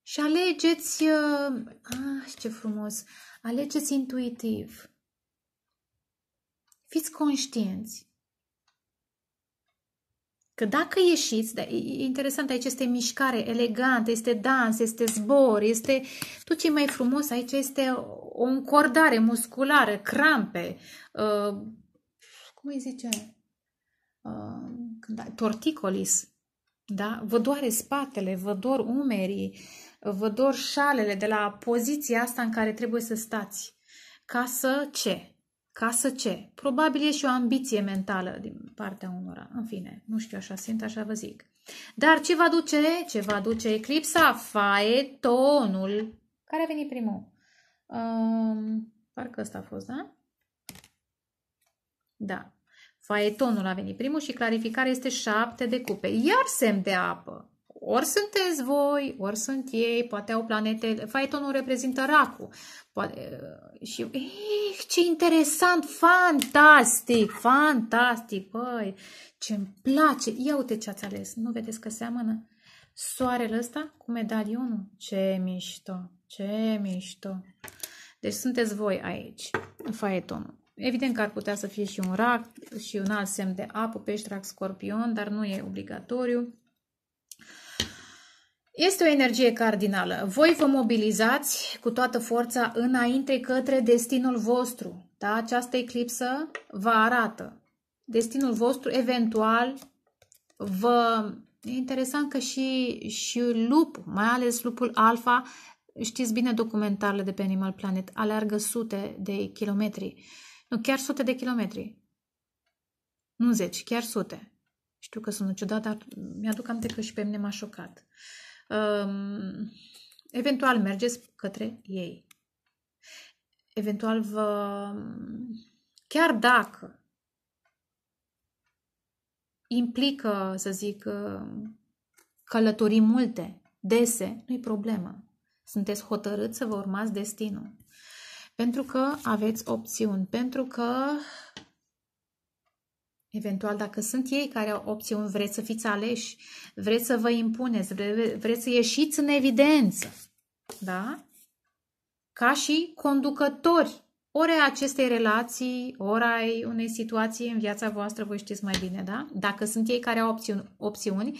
și alegeți, uh, ah, ce frumos, alegeți intuitiv. Fiți conștienți Că dacă ieșiți, da, e interesant, aici este mișcare elegantă, este dans, este zbor, este tot ce e mai frumos, aici este o încordare musculară, crampe, uh, cum îi zice, uh, da, torticolis, da? Vă doare spatele, vă dor umerii, vă dor șalele de la poziția asta în care trebuie să stați. Ca să ce? Ca să ce? Probabil e și o ambiție mentală din partea unora. În fine, nu știu, așa simt, așa vă zic. Dar ce va duce? Ce va duce eclipsa? Faetonul. Care a venit primul? Um, parcă ăsta a fost, da? Da. Faetonul a venit primul și clarificarea este șapte de cupe. Iar semn de apă. Ori sunteți voi, ori sunt ei, poate au planete, Phaetonul reprezintă racul. Poate, eh, și eh, ce interesant, fantastic, fantastic, băi, ce îmi place. Ia uite ce ați ales, nu vedeți că seamănă? Soarele ăsta cu medalionul, ce mișto, ce mișto. Deci sunteți voi aici, faetonul. Evident că ar putea să fie și un rac și un alt semn de apă, pești, rac, scorpion, dar nu e obligatoriu. Este o energie cardinală. Voi vă mobilizați cu toată forța înainte către destinul vostru. Da? Această eclipsă vă arată. Destinul vostru eventual vă... E interesant că și, și lup, mai ales lupul alfa, știți bine documentarele de pe Animal Planet, aleargă sute de kilometri. Nu, chiar sute de kilometri. Nu zeci, chiar sute. Știu că sunt ciudat, dar mi-aduc aminte că și pe mine m-a șocat. Uh, Eventual mergeți către ei. Eventual vă... Chiar dacă implică, să zic, călătorii multe, dese, nu-i problemă. Sunteți hotărâți să vă urmați destinul. Pentru că aveți opțiuni, pentru că Eventual, dacă sunt ei care au opțiuni, vreți să fiți aleși, vreți să vă impuneți, vreți să ieșiți în evidență, da? Ca și conducători ori acestei relații, ori ai unei situații în viața voastră, voi știți mai bine, da? Dacă sunt ei care au opțiuni, opțiuni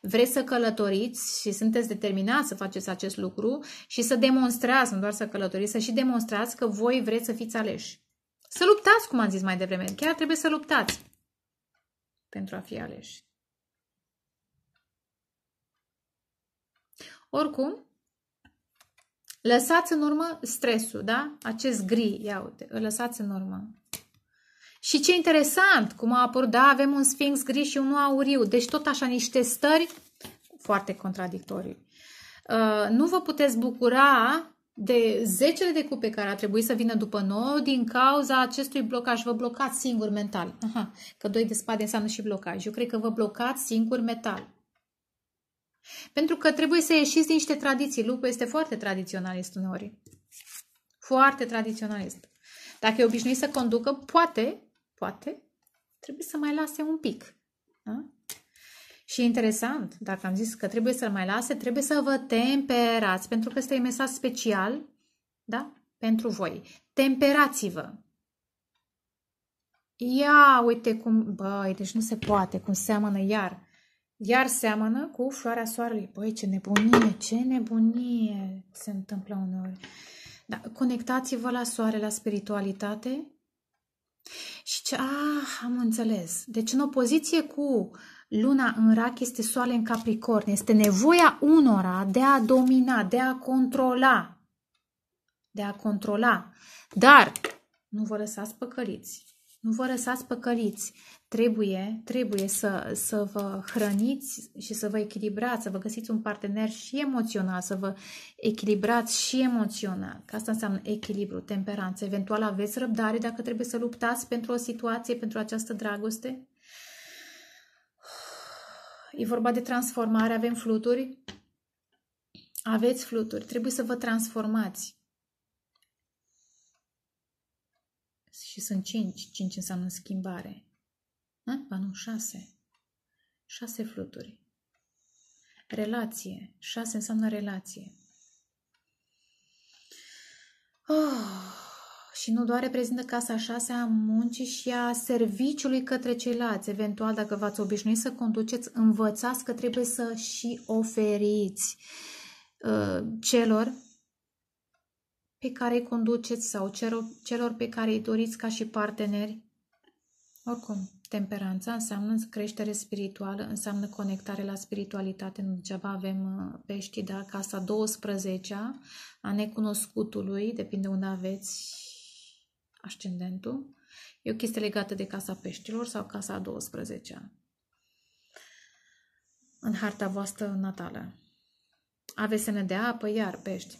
vreți să călătoriți și sunteți determinați să faceți acest lucru și să demonstrați, nu doar să călătoriți, să și demonstrați că voi vreți să fiți aleși. Să luptați, cum am zis mai devreme, chiar trebuie să luptați pentru a fi aleși. Oricum, lăsați în urmă stresul, da? Acest gri, ia uite, îl lăsați în urmă. Și ce interesant, cum a apărut, da, avem un sfinx gri și unul auriu. Deci tot așa niște stări foarte contradictorii. Uh, nu vă puteți bucura de zecele de cupe care a trebuit să vină după nouă din cauza acestui blocaj. Vă blocați singur mental. Aha, că doi de spade înseamnă și blocaj. Eu cred că vă blocați singur mental. Pentru că trebuie să ieșiți din niște tradiții. Lupul este foarte tradiționalist uneori. Foarte tradiționalist. Dacă e obișnuit să conducă, poate, poate, trebuie să mai lase un pic. Da? Și interesant, dacă am zis că trebuie să-l mai lase, trebuie să vă temperați, pentru că este un mesaj special da? pentru voi. Temperați-vă. Ia uite cum, băi, deci nu se poate, cum seamănă iar. Iar seamănă cu floarea soarelui. Băi, ce nebunie, ce nebunie se întâmplă uneori. Da, conectați-vă la soare, la spiritualitate. Și ce, ah, am înțeles. Deci în opoziție cu uh, Luna în rac este soare în capricorn. Este nevoia unora de a domina, de a controla. De a controla. Dar nu vă lăsați păcăliți. Nu vă lăsați păcăliți. Trebuie, trebuie să, să vă hrăniți și să vă echilibrați, să vă găsiți un partener și emoțional, să vă echilibrați și emoțional. Că asta înseamnă echilibru, temperanță. Eventual aveți răbdare dacă trebuie să luptați pentru o situație, pentru această dragoste. E vorba de transformare, avem fluturi. Aveți fluturi, trebuie să vă transformați. Și sunt cinci, cinci înseamnă schimbare. Hă? Ba nu, șase. Șase fluturi. Relație. șase înseamnă relație. Oh. Și nu doar reprezintă casa a șasea a muncii și a serviciului către ceilalți. Eventual, dacă v-ați obișnuit să conduceți, învățați că trebuie să și oferiți uh, celor pe care îi conduceți sau celor, pe care îi doriți ca și parteneri. Oricum, temperanța înseamnă creștere spirituală, înseamnă conectare la spiritualitate. Nu degeaba avem pești, uh, da? Casa 12-a a necunoscutului, depinde unde aveți ascendentul. E o chestie legată de casa peștilor sau casa a 12-a. În harta voastră natală. Aveți semne de apă, iar pești.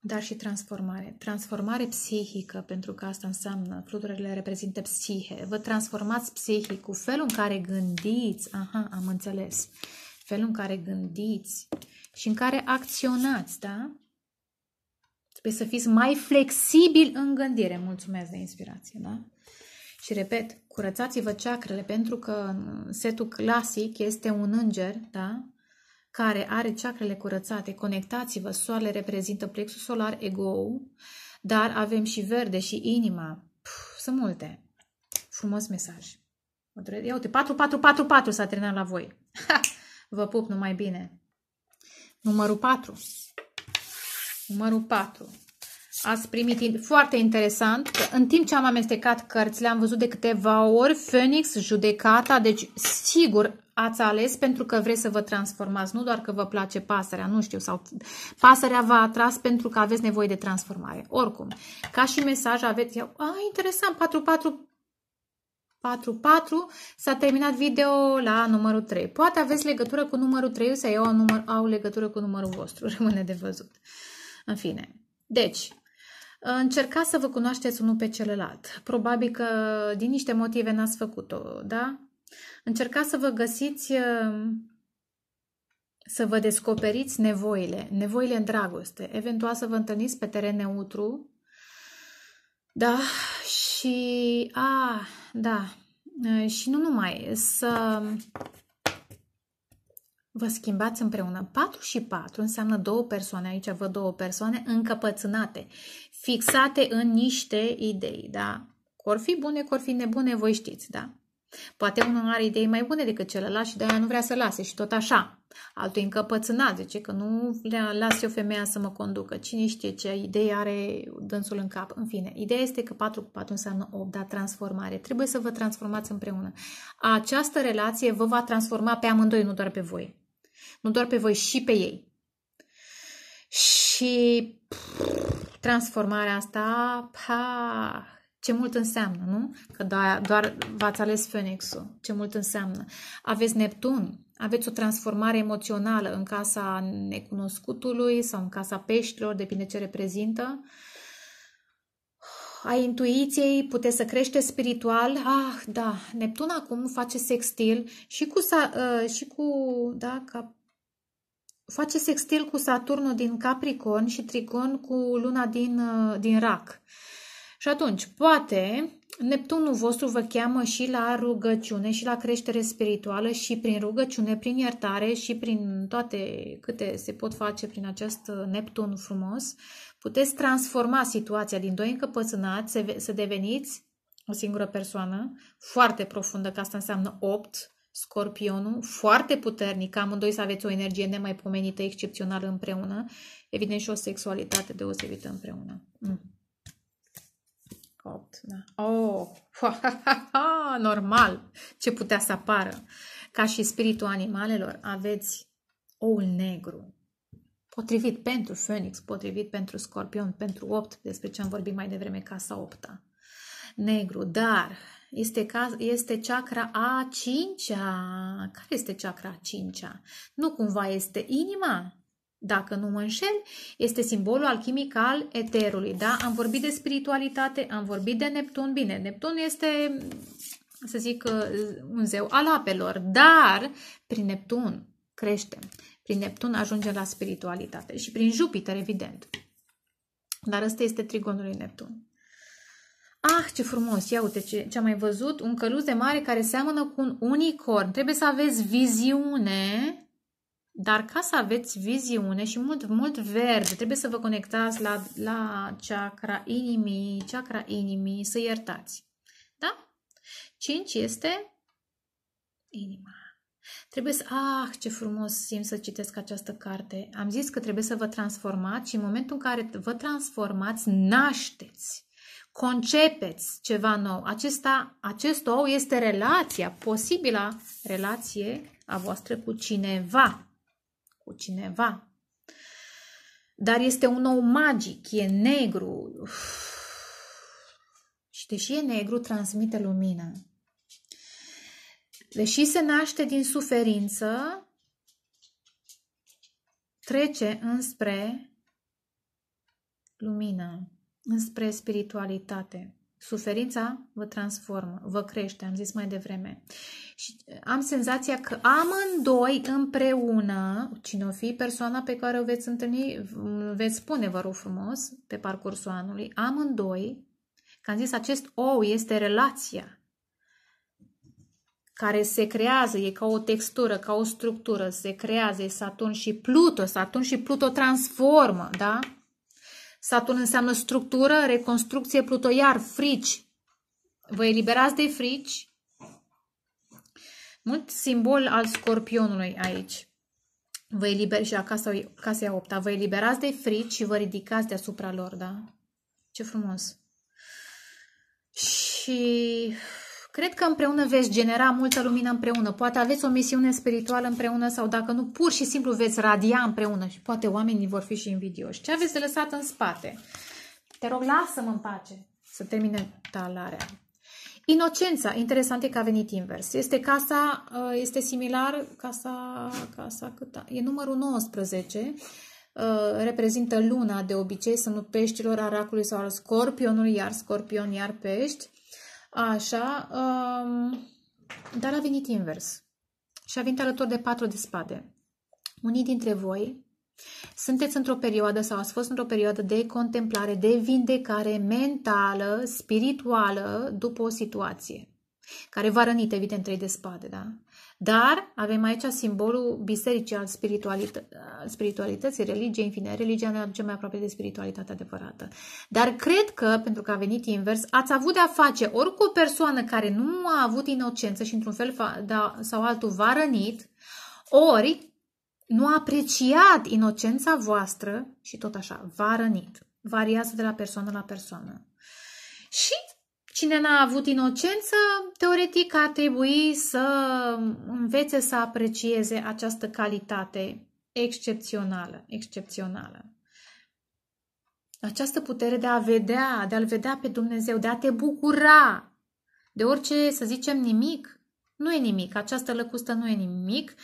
Dar și transformare. Transformare psihică, pentru că asta înseamnă, fluturile reprezintă psihe. Vă transformați psihic cu felul în care gândiți. Aha, am înțeles. Felul în care gândiți și în care acționați, da? Trebuie să fiți mai flexibili în gândire. Mulțumesc de inspirație, da? Și repet, curățați-vă ceacrele pentru că uh, setul clasic este un înger, da? Care are ceacrele curățate. Conectați-vă, soarele reprezintă plexul solar, ego dar avem și verde și inima. Puh, sunt multe. Frumos mesaj. Ia uite, 4444 s-a terminat la voi. Ha! Vă pup numai bine. Numărul 4. Numărul 4. Ați primit, foarte interesant, în timp ce am amestecat cărțile, am văzut de câteva ori, Phoenix, Judecata, deci sigur ați ales pentru că vreți să vă transformați, nu doar că vă place pasărea, nu știu, sau pasărea v-a atras pentru că aveți nevoie de transformare. Oricum, ca și mesaj aveți, a, interesant, 4-4, s-a terminat video la numărul 3. Poate aveți legătură cu numărul 3 sau eu au, număr, au legătură cu numărul vostru, rămâne de văzut. În fine. Deci, încercați să vă cunoașteți unul pe celălalt. Probabil că din niște motive n-ați făcut-o, da? Încercați să vă găsiți, uh, să vă descoperiți nevoile, nevoile în dragoste. Eventual să vă întâlniți pe teren neutru, da? Și, a, da, și nu numai, să Vă schimbați împreună. 4 și 4 înseamnă două persoane. Aici văd două persoane încăpățânate, fixate în niște idei, da? Cor fi bune, cor fi nebune, voi știți, da? Poate unul are idei mai bune decât celălalt și de-aia nu vrea să lase și tot așa. Altul e încăpățânat, zice că nu las eu femeia să mă conducă. Cine știe ce idee are dânsul în cap. În fine, ideea este că 4 cu 4 înseamnă 8, da, transformare. Trebuie să vă transformați împreună. Această relație vă va transforma pe amândoi, nu doar pe voi. Nu doar pe voi, și pe ei. Și pff, transformarea asta, ha, ce mult înseamnă, nu? Că doar, doar v-ați ales Phoenix-ul. Ce mult înseamnă. Aveți Neptun, aveți o transformare emoțională în casa necunoscutului sau în casa peștilor, depinde ce reprezintă. A intuiției, puteți să crește spiritual. Ah, da, Neptun acum face sextil și cu, uh, și cu da, cap, face sextil cu Saturnul din Capricorn și Trigon cu Luna din, uh, din Rac. Și atunci, poate Neptunul vostru vă cheamă și la rugăciune și la creștere spirituală și prin rugăciune, prin iertare și prin toate câte se pot face prin acest Neptun frumos, puteți transforma situația din doi încăpățânați să deveniți o singură persoană foarte profundă, că asta înseamnă 8, scorpionul, foarte puternic, amândoi să aveți o energie nemaipomenită, excepțională împreună, evident și o sexualitate deosebită împreună. Mm. 8, da. Oh, normal, ce putea să apară. Ca și spiritul animalelor, aveți oul negru, potrivit pentru Phoenix, potrivit pentru Scorpion, pentru 8, despre ce am vorbit mai devreme, casa 8 -a negru, dar este, caz, este chakra a cincea. Care este chakra a cincea? Nu cumva este inima? Dacă nu mă înșel, este simbolul alchimic al eterului. Da? Am vorbit de spiritualitate, am vorbit de Neptun. Bine, Neptun este, să zic, un zeu al apelor, dar prin Neptun creștem. Prin Neptun ajungem la spiritualitate și prin Jupiter, evident. Dar ăsta este trigonul lui Neptun. Ah, ce frumos! Ia uite ce, ce am mai văzut. Un căluț de mare care seamănă cu un unicorn. Trebuie să aveți viziune, dar ca să aveți viziune și mult, mult verde, trebuie să vă conectați la, la chakra inimii, chakra inimii, să iertați. Da? 5 este inima. Trebuie să... Ah, ce frumos simt să citesc această carte. Am zis că trebuie să vă transformați și în momentul în care vă transformați, nașteți concepeți ceva nou. Acesta, acest ou este relația, posibila relație a voastră cu cineva. Cu cineva. Dar este un ou magic, e negru. Uf. Și deși e negru, transmite lumină. Deși se naște din suferință, trece înspre lumină înspre spiritualitate. Suferința vă transformă, vă crește, am zis mai devreme. Și uh, am senzația că amândoi împreună, cine o fi persoana pe care o veți întâlni, veți spune, vă rog frumos, pe parcursul anului, amândoi, că am zis, acest ou este relația care se creează, e ca o textură, ca o structură, se creează, e Saturn și Pluto, Saturn și Pluto transformă, da? Saturn înseamnă structură, reconstrucție, plutoiar, frici. Vă eliberați de frici. Mult simbol al scorpionului aici. Vă eliberați și acasă, casa, casa 8 -a. Vă eliberați de frici și vă ridicați deasupra lor, da? Ce frumos. Și Cred că împreună veți genera multă lumină împreună. Poate aveți o misiune spirituală împreună sau dacă nu, pur și simplu veți radia împreună și poate oamenii vor fi și invidioși. Ce aveți de lăsat în spate? Te rog, lasă-mă în pace să termine talarea. Inocența, interesant e că a venit invers. Este casa, uh, este similar, casa, casa cât e numărul 19, uh, reprezintă luna de obicei, Sunt peștilor, aracului sau al scorpionului, iar scorpion, iar pești. Așa, um, dar a venit invers. Și a venit alături de patru de spade. Unii dintre voi sunteți într-o perioadă sau ați fost într-o perioadă de contemplare, de vindecare mentală, spirituală, după o situație care v-a rănit, evident, trei de spade, da? Dar avem aici simbolul bisericii al, spiritualit al spiritualității, religiei, în fine, religia ne aduce mai aproape de spiritualitate adevărată. Dar cred că, pentru că a venit invers, ați avut de-a face ori cu o persoană care nu a avut inocență și într-un fel da, sau altul v-a rănit, ori nu a apreciat inocența voastră și tot așa, v-a rănit. Variază de la persoană la persoană. Și Cine n-a avut inocență, teoretic ar trebui să învețe să aprecieze această calitate excepțională, excepțională. Această putere de a vedea, de a-L vedea pe Dumnezeu, de a te bucura de orice, să zicem, nimic, nu e nimic, această lăcustă nu e nimic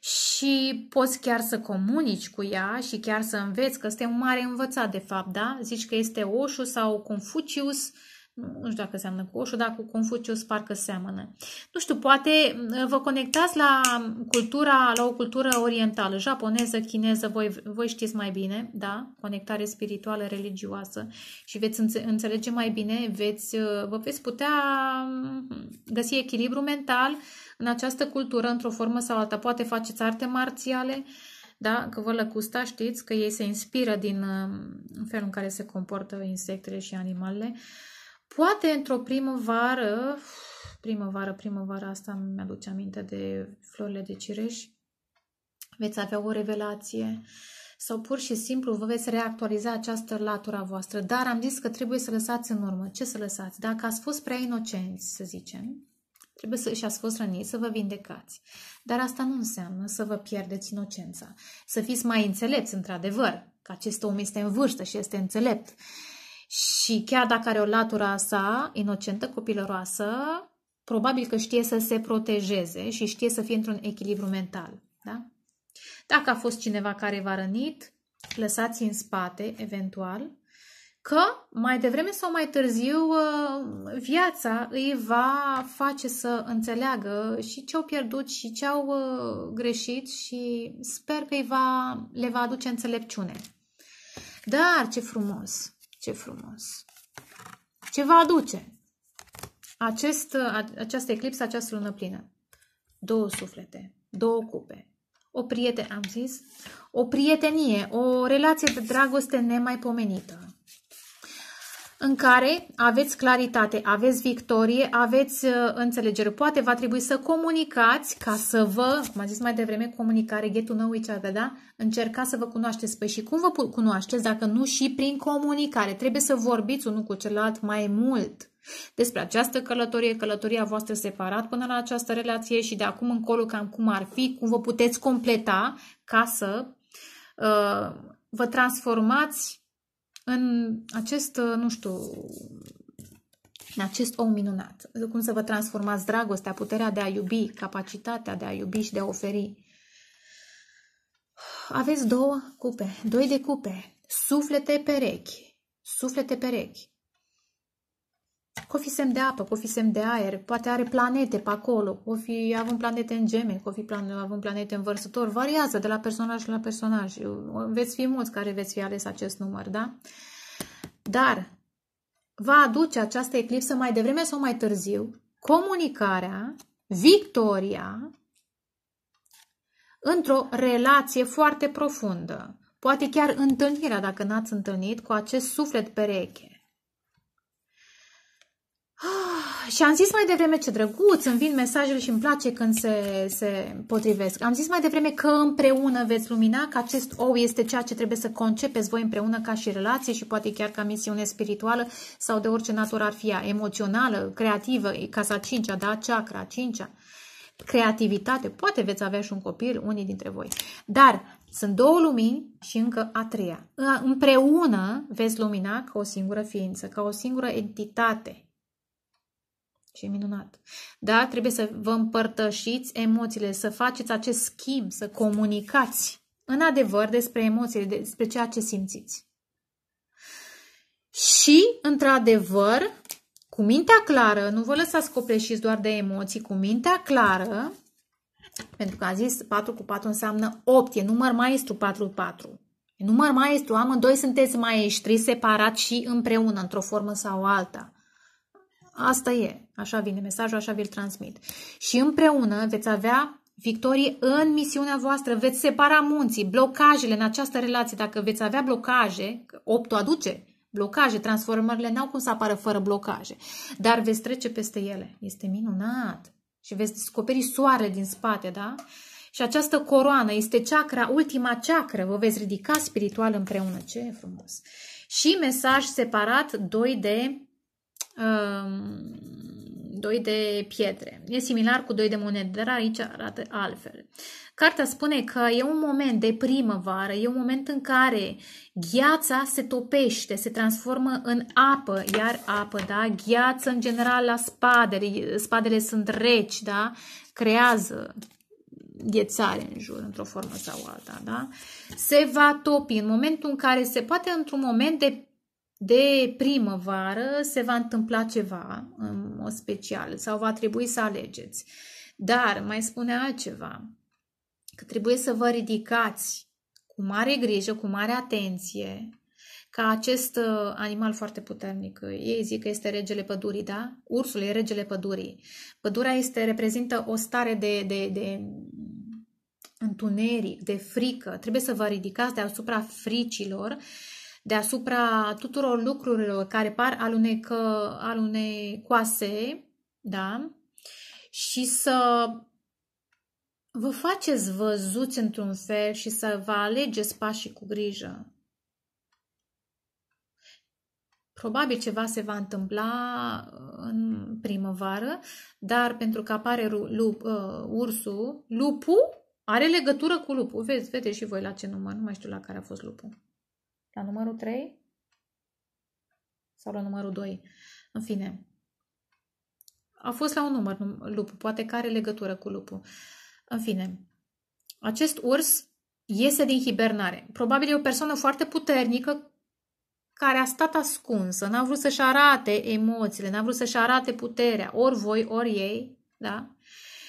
și poți chiar să comunici cu ea și chiar să înveți, că este un mare învățat de fapt, da? Zici că este Oșu sau Confucius, uh, nu știu dacă seamănă cu oșu, dar cu Confucius parcă seamănă. Nu știu, poate uh, vă conectați la um, cultura, la o cultură orientală, japoneză, chineză, voi, voi știți mai bine, da? Conectare spirituală, religioasă și veți înțelege mai bine, veți, uh, vă veți putea um, găsi echilibru mental în această cultură, într-o formă sau alta. Poate faceți arte marțiale, da? Că vă lăcusta, știți că ei se inspiră din um, felul în care se comportă insectele și animalele. Poate într-o primăvară, primăvară, primăvară, asta mi-aduce aminte de florile de cireș, veți avea o revelație sau pur și simplu vă veți reactualiza această latura voastră. Dar am zis că trebuie să lăsați în urmă. Ce să lăsați? Dacă ați fost prea inocenți, să zicem, trebuie să și ați fost răniți, să vă vindecați. Dar asta nu înseamnă să vă pierdeți inocența. Să fiți mai înțelepți, într-adevăr, că acest om este în vârstă și este înțelept. Uh, și chiar dacă are o latura sa inocentă, copilăroasă, probabil că știe să se protejeze și știe să fie într-un echilibru mental. Da? Dacă a fost cineva care v-a rănit, lăsați în spate, eventual, că mai devreme sau mai târziu uh, viața îi va face să înțeleagă și ce au pierdut și ce au uh, greșit și sper că îi va, le va aduce înțelepciune. Dar ce frumos! Ce frumos! Ce va aduce acest, această eclipsă, această lună plină? Două suflete, două cupe, o prietenie, am zis, o prietenie, o relație de dragoste nemaipomenită în care aveți claritate, aveți victorie, aveți uh, înțelegere. Poate va trebui să comunicați ca să vă, cum am zis mai devreme, comunicare, get to know each other, da? Încercați să vă cunoașteți. Păi și cum vă cunoașteți dacă nu și prin comunicare? Trebuie să vorbiți unul cu celălalt mai mult despre această călătorie, călătoria voastră separat până la această relație și de acum încolo cam cum ar fi, cum vă puteți completa ca să uh, vă transformați în acest, uh, nu știu, în acest om minunat. Cum să vă transformați dragostea, puterea de a iubi, capacitatea de a iubi și de a oferi. Aveți două cupe, doi de cupe, suflete perechi, suflete perechi că o fi semn de apă, că o fi semn de aer, poate are planete pe acolo, o fi având planete în gemeni, că o fi plan, având planete în vărsător, variază de la personaj la personaj. Veți fi mulți care veți fi ales acest număr, da? Dar va aduce această eclipsă mai devreme sau mai târziu comunicarea, victoria, într-o relație foarte profundă. Poate chiar întâlnirea, dacă n-ați întâlnit, cu acest suflet pereche Ah, și am zis mai devreme ce drăguț, îmi vin mesajele și îmi place când se, se potrivesc. Am zis mai devreme că împreună veți lumina, că acest ou este ceea ce trebuie să concepeți voi împreună ca și relație și poate chiar ca misiune spirituală sau de orice natură ar fi ea, emoțională, creativă, casa cincea, da, chakra cincea, creativitate, poate veți avea și un copil, unii dintre voi. Dar sunt două lumini și încă a treia. Împreună veți lumina ca o singură ființă, ca o singură entitate, ce minunat! Da, trebuie să vă împărtășiți emoțiile, să faceți acest schimb, să comunicați în adevăr despre emoțiile, despre ceea ce simțiți. Și, într-adevăr, cu mintea clară, nu vă lăsați copleșiți doar de emoții, cu mintea clară, pentru că am zis 4 cu 4 înseamnă 8, e număr maestru 4 cu 4. E număr maestru, amândoi sunteți maestri separat și împreună, într-o formă sau alta. Asta e. Așa vine mesajul, așa vi-l transmit. Și împreună veți avea victorie în misiunea voastră. Veți separa munții, blocajele în această relație. Dacă veți avea blocaje, optul aduce blocaje, transformările n-au cum să apară fără blocaje, dar veți trece peste ele. Este minunat! Și veți descoperi soare din spate, da? Și această coroană este chakra, ultima chakra, vă veți ridica spiritual împreună. Ce frumos! Și mesaj separat 2 de doi de pietre. E similar cu doi de monede, dar aici arată altfel. Cartea spune că e un moment de primăvară, e un moment în care gheața se topește, se transformă în apă, iar apă, da, gheață în general la spadele, spadele sunt reci, da, creează ghețare în jur, într-o formă sau alta, da? Se va topi în momentul în care se poate într-un moment de de primăvară se va întâmpla ceva în mod special sau va trebui să alegeți. Dar mai spune altceva, că trebuie să vă ridicați cu mare grijă, cu mare atenție, ca acest uh, animal foarte puternic, ei zic că este regele pădurii, da? Ursul e regele pădurii. Pădurea este, reprezintă o stare de, de, de întuneric, de frică. Trebuie să vă ridicați deasupra fricilor deasupra tuturor lucrurilor care par alunecă, alunecoase, da? Și să vă faceți văzuți într-un fel și să vă alegeți pașii cu grijă. Probabil ceva se va întâmpla uh, în primăvară, dar pentru că apare lup, uh, ursul, lupul are legătură cu lupul. Vezi, vedeți și voi la ce număr, nu mai știu la care a fost lupul. La numărul 3? Sau la numărul 2? În fine. A fost la un număr lupul, poate care legătură cu lupul. În fine. Acest urs iese din hibernare. Probabil e o persoană foarte puternică care a stat ascunsă, n-a vrut să-și arate emoțiile, n-a vrut să-și arate puterea, ori voi, ori ei, da?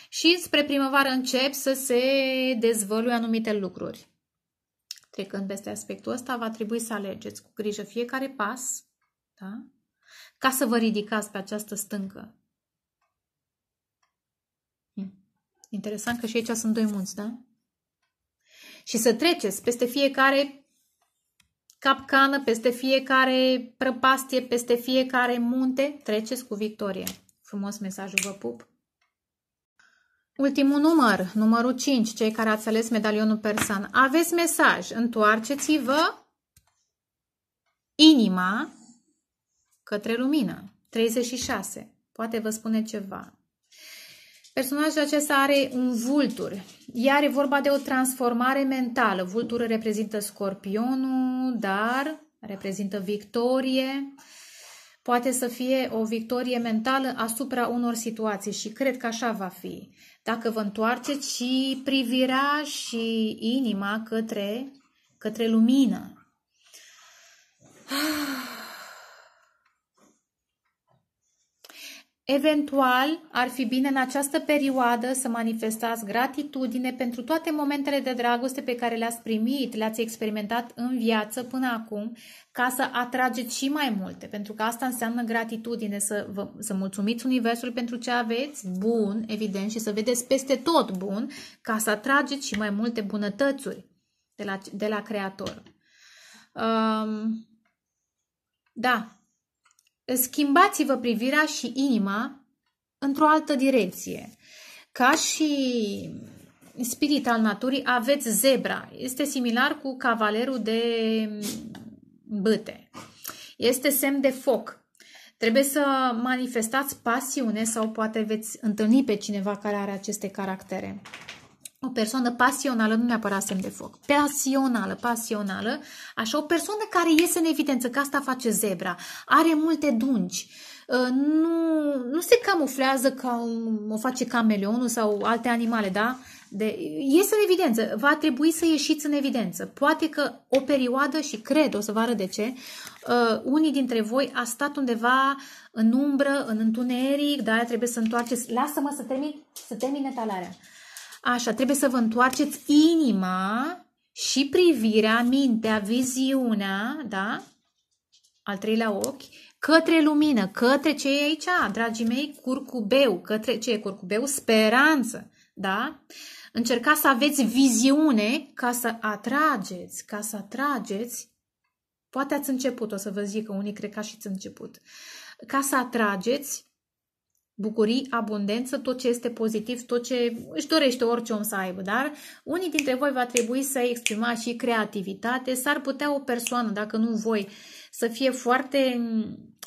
Și spre primăvară încep să se dezvăluie anumite lucruri. Trecând peste aspectul ăsta, va trebui să alegeți cu grijă fiecare pas, da? ca să vă ridicați pe această stâncă. Hmm. Interesant că și aici sunt doi munți, da? Și să treceți peste fiecare capcană, peste fiecare prăpastie, peste fiecare munte, treceți cu victorie. Frumos mesajul, vă pup! Ultimul număr, numărul 5, cei care ați ales medalionul persan. Aveți mesaj, întoarceți-vă inima către lumină. 36, poate vă spune ceva. Personajul acesta are un vultur, iar e vorba de o transformare mentală. Vulturul reprezintă scorpionul, dar reprezintă victorie. Poate să fie o victorie mentală asupra unor situații și cred că așa va fi dacă vă întoarceți și privirea și inima către, către lumină. Ah. Eventual, ar fi bine în această perioadă să manifestați gratitudine pentru toate momentele de dragoste pe care le-ați primit, le-ați experimentat în viață până acum, ca să atrageți și mai multe, pentru că asta înseamnă gratitudine, să, vă, să mulțumiți Universul pentru ce aveți, bun, evident, și să vedeți peste tot bun, ca să atrageți și mai multe bunătățuri de la, de la Creator. Um, da, schimbați-vă privirea și inima într-o altă direcție. Ca și spirit al naturii, aveți zebra. Este similar cu cavalerul de băte. Este semn de foc. Trebuie să manifestați pasiune sau poate veți întâlni pe cineva care are aceste caractere o persoană pasională, nu neapărat semn de foc, pasională, pasională, așa, o persoană care iese în evidență, că asta face zebra, are multe dungi, uh, nu, nu se camuflează ca o face cameleonul sau alte animale, da? De, iese în evidență, va trebui să ieșiți în evidență. Poate că o perioadă, și cred, o să vă arăt de ce, uh, unii dintre voi a stat undeva în umbră, în întuneric, de aia trebuie să întoarceți. Lasă-mă să termin, să termine talarea. Uh, Așa, trebuie să vă întoarceți inima și privirea, mintea, viziunea, da? Al treilea ochi, către lumină, către ce e aici, dragii mei, curcubeu, către ce e curcubeu? Speranță, da? Încercați să aveți viziune ca să atrageți, ca să atrageți, poate ați început, o să vă zic că unii cred că și ați început, ca să atrageți bucurii, abundență, tot ce este pozitiv, tot ce își dorește orice om să aibă, dar unii dintre voi va trebui să exprima și creativitate, s-ar putea o persoană, dacă nu voi, să fie foarte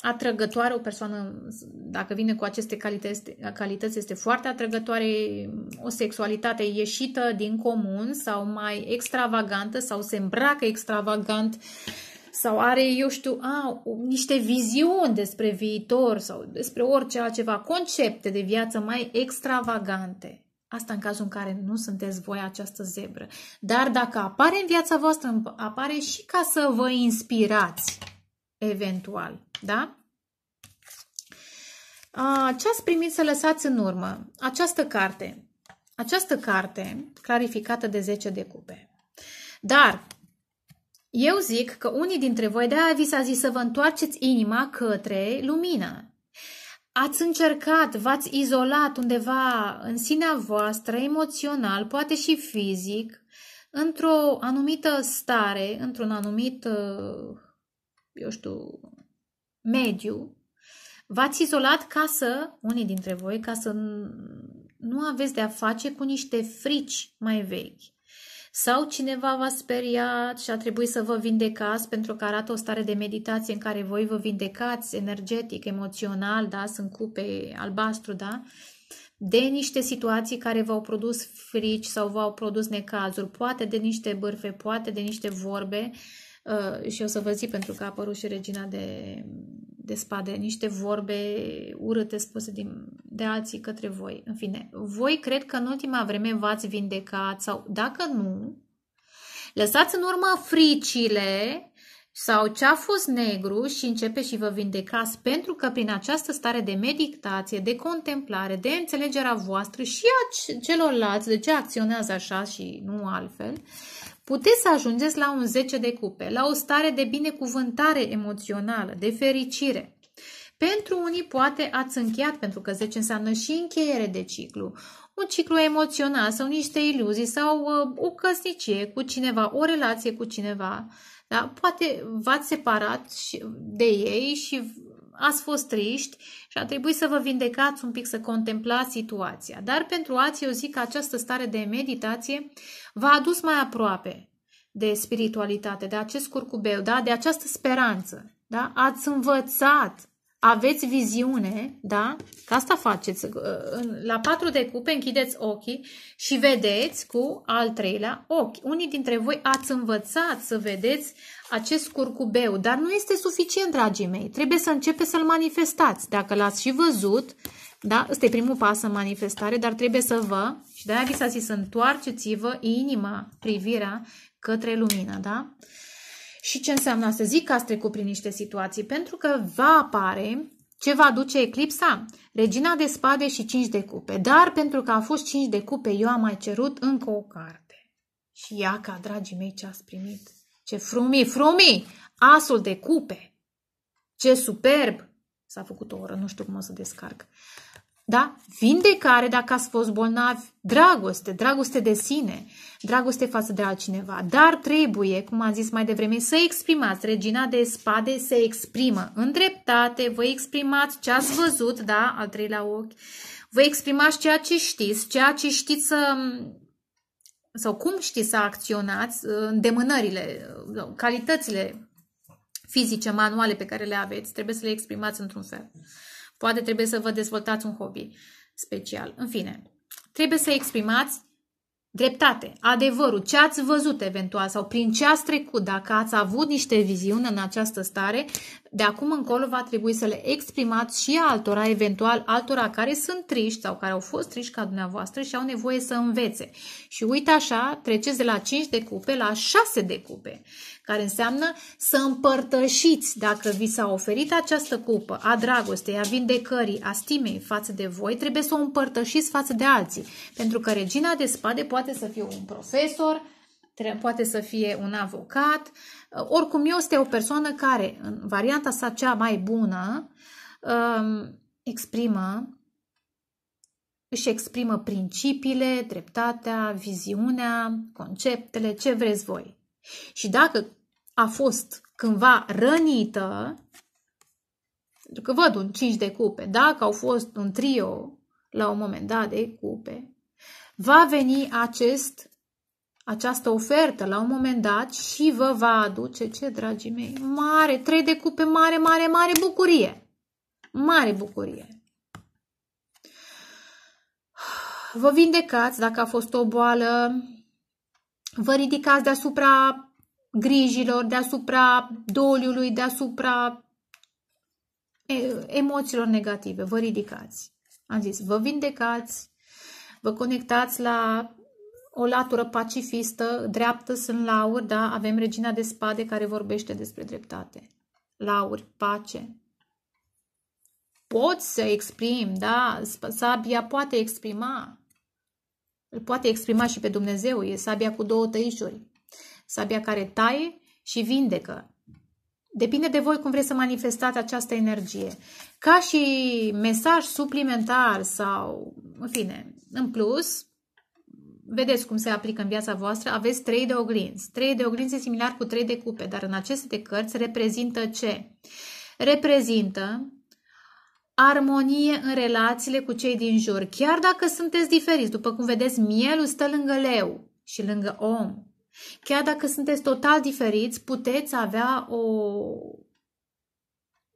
atrăgătoare, o persoană, dacă vine cu aceste calități, calități, este foarte atrăgătoare, o sexualitate ieșită din comun sau mai extravagantă sau se îmbracă extravagant, uh, sau are, eu știu, a, niște viziuni despre viitor sau despre orice altceva, concepte de viață mai extravagante. Asta în cazul în care nu sunteți voi această zebră. Dar dacă apare în viața voastră, apare și ca să vă inspirați, eventual, da? Ce ați primit să lăsați în urmă? Această carte. Această carte, clarificată de 10 de cupe. Dar eu zic că unii dintre voi de-aia vi s-a zis să vă întoarceți inima către lumină. Ați încercat, v-ați izolat undeva în sinea voastră, emoțional, poate și fizic, într-o anumită stare, într-un anumit, uh, eu știu, mediu, v-ați izolat ca să, unii dintre voi, ca să nu aveți de-a face cu niște frici mai vechi sau cineva v-a speriat și a trebuit să vă vindecați pentru că arată o stare de meditație în care voi vă vindecați energetic, emoțional, da? Sunt cupe albastru, da? De niște situații care v-au produs frici sau v-au produs necazuri, poate de niște bârfe, poate de niște vorbe, uh, Uh, și o să vă zic pentru că a apărut și regina de, de spade, niște vorbe urâte spuse din, de alții către voi. În fine, voi cred că în ultima vreme v-ați vindecat sau dacă nu, lăsați în urmă fricile sau ce a fost negru și începe și vă vindecați pentru că prin această stare de meditație, de contemplare, de înțelegerea voastră și a celorlalți, de ce acționează așa și nu altfel, uh, puteți să ajungeți la un 10 de cupe, la o stare de binecuvântare emoțională, de fericire. Pentru unii poate ați încheiat, pentru că 10 înseamnă și încheiere de ciclu, un ciclu emoțional sau niște iluzii sau uh, o căsnicie cu cineva, o relație cu cineva. Da? Poate v-ați separat de ei și ați fost triști și a trebuit să vă vindecați un pic, să contemplați situația. Dar pentru ați, eu zic că această stare de meditație v-a adus mai aproape de spiritualitate, de acest curcubeu, da? de această speranță. Da? Ați învățat, aveți viziune, da? Că asta faceți. Uh, la patru de cupe închideți ochii și vedeți cu al treilea ochi. Unii dintre voi ați învățat să vedeți acest curcubeu, dar nu este suficient, dragii mei. Trebuie să începeți să-l manifestați. Dacă l-ați și văzut, da? Ăsta e primul pas în manifestare, dar trebuie să vă și de-aia vi s-a zis, întoarceți-vă inima, privirea către lumină, da? Și ce înseamnă asta? Zic că ați trecut prin niște situații, pentru că va apare ce va aduce eclipsa? Regina de spade și cinci de cupe. Dar pentru că a fost cinci de cupe, eu am mai cerut încă o carte. Și ia ca, dragii mei, ce ați primit. Ce frumii, frumii! Asul de cupe! Ce superb! S-a făcut o oră, nu știu cum o să descarc. Da? Vindecare dacă ați fost bolnavi, dragoste, dragoste de sine, dragoste față de altcineva. Dar trebuie, cum am zis mai devreme, să exprimați. Regina de spade se exprimă în dreptate, vă exprimați ce ați văzut, da, al treilea ochi, vă exprimați ceea ce știți, ceea ce știți să sau cum știți să acționați îndemânările, calitățile fizice, manuale pe care le aveți, trebuie să le exprimați într-un fel. Poate trebuie să vă dezvoltați un hobby special. În fine, trebuie să exprimați dreptate, adevărul, ce ați văzut eventual sau prin ce ați trecut, dacă ați avut niște viziuni în această stare, de acum încolo va trebui să le exprimați și altora, eventual altora care sunt triști sau care au fost triști ca dumneavoastră și au nevoie să învețe. Și uite așa, treceți de la 5 de cupe la 6 de cupe, care înseamnă să împărtășiți dacă vi s-a oferit această cupă a dragostei, a vindecării, a stimei față de voi, trebuie să o împărtășiți față de alții. Pentru că regina de spade poate să fie un profesor, poate să fie un avocat. Uh, oricum, eu este o persoană care, în varianta sa cea mai bună, um, exprimă, își exprimă principiile, dreptatea, viziunea, conceptele, ce vreți voi. Și dacă a fost cândva rănită, pentru că văd un 5 de cupe, dacă au fost un trio la un moment dat de cupe, va veni acest această ofertă la un moment dat și vă va aduce, ce dragii mei, mare, trei de cupe, mare, mare, mare bucurie. Mare bucurie. Vă vindecați dacă a fost o boală, vă ridicați deasupra grijilor, deasupra doliului, deasupra emoțiilor negative. Vă ridicați. Am zis, vă vindecați, vă conectați la o latură pacifistă, dreaptă sunt lauri, da? Avem regina de spade care vorbește despre dreptate. Lauri, pace. Poți să exprim, da? Sabia poate exprima. Îl poate exprima și pe Dumnezeu. E sabia cu două tăișuri. Sabia care taie și vindecă. Depinde de voi cum vreți să manifestați această energie. Ca și mesaj suplimentar sau, în fine, în plus, vedeți cum se aplică în viața voastră, aveți trei de oglinzi. Trei de oglinzi e similar cu trei de cupe, dar în aceste cărți reprezintă ce? Reprezintă armonie în relațiile cu cei din jur, chiar dacă sunteți diferiți. După cum vedeți, mielul stă lângă leu și lângă om. Chiar dacă sunteți total diferiți, puteți avea o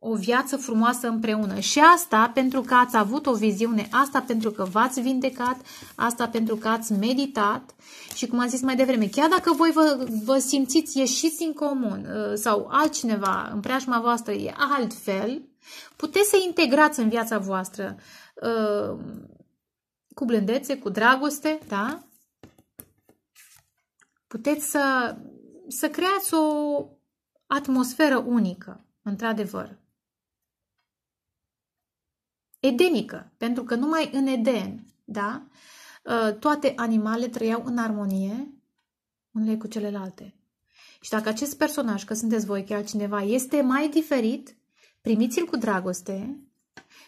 o viață frumoasă împreună. Și asta pentru că ați avut o viziune, asta pentru că v-ați vindecat, asta pentru că ați meditat și, cum am zis mai devreme, chiar dacă voi vă, vă simțiți ieșiți în comun uh, sau altcineva în preajma voastră e altfel, puteți să integrați în viața voastră uh, cu blândețe, cu dragoste, da? Puteți să, să creați o atmosferă unică, într-adevăr edenică, pentru că numai în Eden, da, uh, toate animale trăiau în armonie unele cu celelalte. Și dacă acest personaj, că sunteți voi chiar cineva, este mai diferit, primiți-l cu dragoste,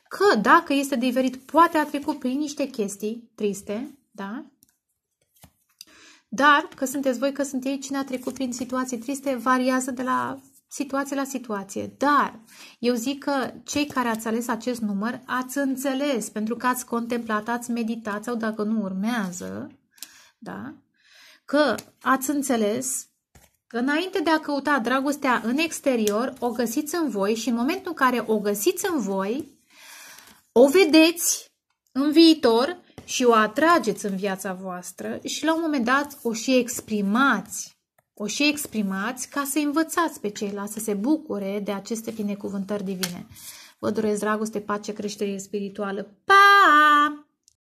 că dacă este diferit, poate a trecut prin niște chestii triste, da? Dar că sunteți voi, că sunt ei, cine a trecut prin situații triste, variază de la situație la situație, dar eu zic că cei care ați ales acest număr ați înțeles, pentru că ați contemplat, ați meditat sau dacă nu urmează, da? că ați înțeles că înainte de a căuta dragostea în exterior, o găsiți în voi și în momentul în care o găsiți în voi, o vedeți în viitor și o atrageți în viața voastră și la un moment dat o și exprimați o și exprimați ca să învățați pe ceilalți să se bucure de aceste binecuvântări divine. Vă doresc dragoste, pace, creștere spirituală. Pa!